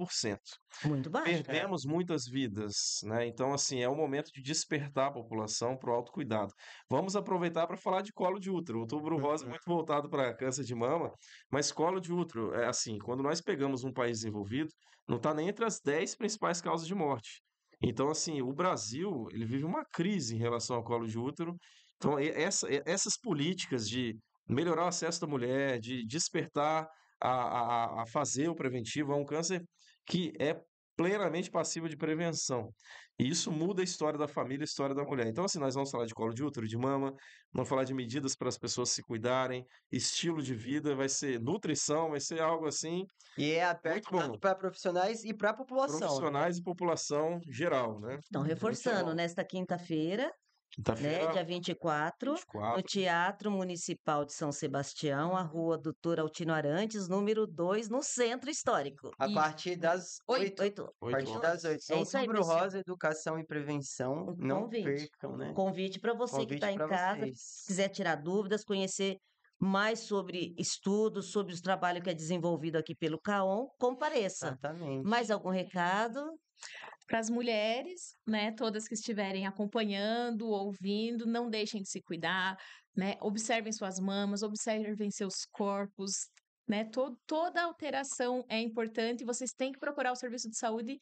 Muito baixo. É. Perdemos cara. muitas vidas, né? Então, assim, é o momento de despertar a população para o autocuidado. Vamos aproveitar para falar de colo de útero. O outubro rosa é muito voltado para câncer de mama, mas colo de útero, é assim, quando nós pegamos um país desenvolvido, não está nem entre as 10 principais causas de morte. Então, assim, o Brasil, ele vive uma crise em relação ao colo de útero. Então, essa, essas políticas de melhorar o acesso da mulher, de despertar a, a, a fazer o preventivo, é um câncer que é plenamente passivo de prevenção. E isso muda a história da família, a história da mulher. Então, assim, nós vamos falar de colo de útero, de mama, vamos falar de medidas para as pessoas se cuidarem, estilo de vida, vai ser nutrição, vai ser algo assim. E é aberto para profissionais e para a população. Né? Profissionais né? e população geral, né? Então, reforçando, nesta quinta-feira, Tá né, dia 24, 24, no Teatro Municipal de São Sebastião, a uhum. rua Doutor Altino Arantes, número 2, no Centro Histórico. A e... partir das 8. 8. A partir das 8. É São é Outubro Rosa, Educação e Prevenção. Não percam, né? convite para você convite que está em casa, vocês. quiser tirar dúvidas, conhecer mais sobre estudos, sobre o trabalho que é desenvolvido aqui pelo CAON, compareça. Exatamente. Mais algum recado? Para as mulheres, né, todas que estiverem acompanhando, ouvindo, não deixem de se cuidar, né? Observem suas mamas, observem seus corpos, né? toda alteração é importante e vocês têm que procurar o serviço de saúde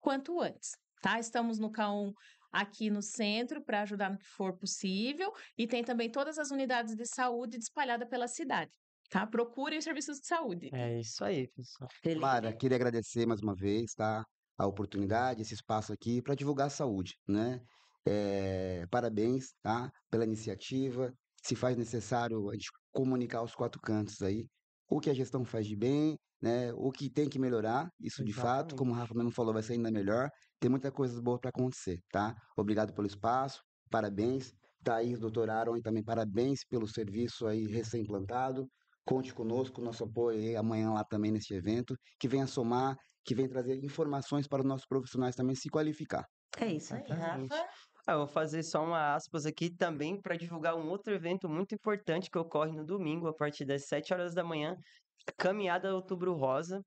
quanto antes, tá? Estamos no CAUM aqui no centro para ajudar no que for possível e tem também todas as unidades de saúde espalhadas pela cidade. Tá? Procurem os serviços de saúde. É isso aí, pessoal. Feliz. queria agradecer mais uma vez, tá? a oportunidade, esse espaço aqui para divulgar a saúde, né? É, parabéns, tá? Pela iniciativa. Se faz necessário a gente comunicar aos quatro cantos aí o que a gestão faz de bem, né? O que tem que melhorar, isso Exatamente. de fato, como o Rafa mesmo falou, vai ser ainda melhor. Tem muita coisa boa para acontecer, tá? Obrigado pelo espaço, parabéns. Thaís, tá doutor Aaron, também parabéns pelo serviço aí recém-implantado. Conte conosco, nosso apoio aí amanhã lá também neste evento, que venha somar que vem trazer informações para os nossos profissionais também se qualificar. É isso aí, Rafa. Ah, eu vou fazer só uma aspas aqui também para divulgar um outro evento muito importante que ocorre no domingo, a partir das 7 horas da manhã, Caminhada Outubro Rosa,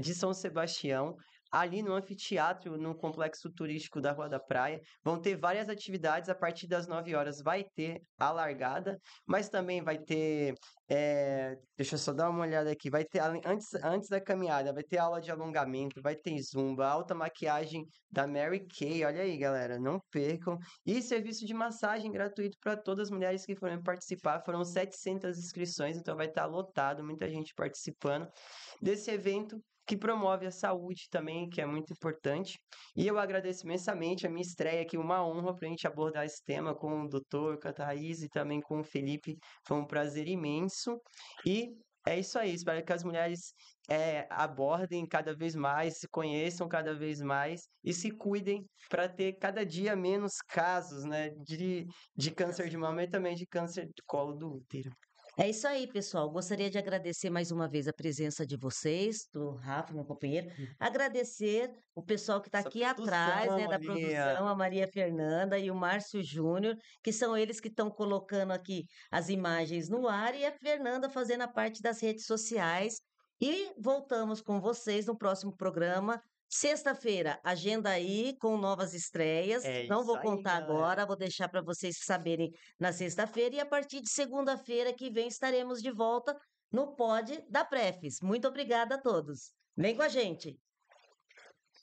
de São Sebastião ali no anfiteatro, no complexo turístico da Rua da Praia. Vão ter várias atividades a partir das 9 horas. Vai ter a largada, mas também vai ter. É, deixa eu só dar uma olhada aqui. Vai ter antes, antes da caminhada, vai ter aula de alongamento, vai ter zumba, alta maquiagem da Mary Kay. Olha aí, galera, não percam. E serviço de massagem gratuito para todas as mulheres que forem participar. Foram 700 inscrições, então vai estar tá lotado, muita gente participando desse evento que promove a saúde também, que é muito importante. E eu agradeço imensamente a minha estreia aqui, uma honra para a gente abordar esse tema com o doutor Catarriz e também com o Felipe. Foi um prazer imenso. E é isso aí, espero que as mulheres é, abordem cada vez mais, se conheçam cada vez mais e se cuidem para ter cada dia menos casos né, de, de câncer de mama e também de câncer de colo do útero. É isso aí, pessoal. Gostaria de agradecer mais uma vez a presença de vocês, do Rafa, meu companheiro. Hum. Agradecer o pessoal que está aqui atrás, né, da produção, a Maria Fernanda e o Márcio Júnior, que são eles que estão colocando aqui as imagens no ar, e a Fernanda fazendo a parte das redes sociais. E voltamos com vocês no próximo programa Sexta-feira, agenda aí com novas estreias. É Não vou contar aí, agora, vou deixar para vocês saberem na sexta-feira. E a partir de segunda-feira que vem estaremos de volta no Pod da Prefis. Muito obrigada a todos. Vem com a gente!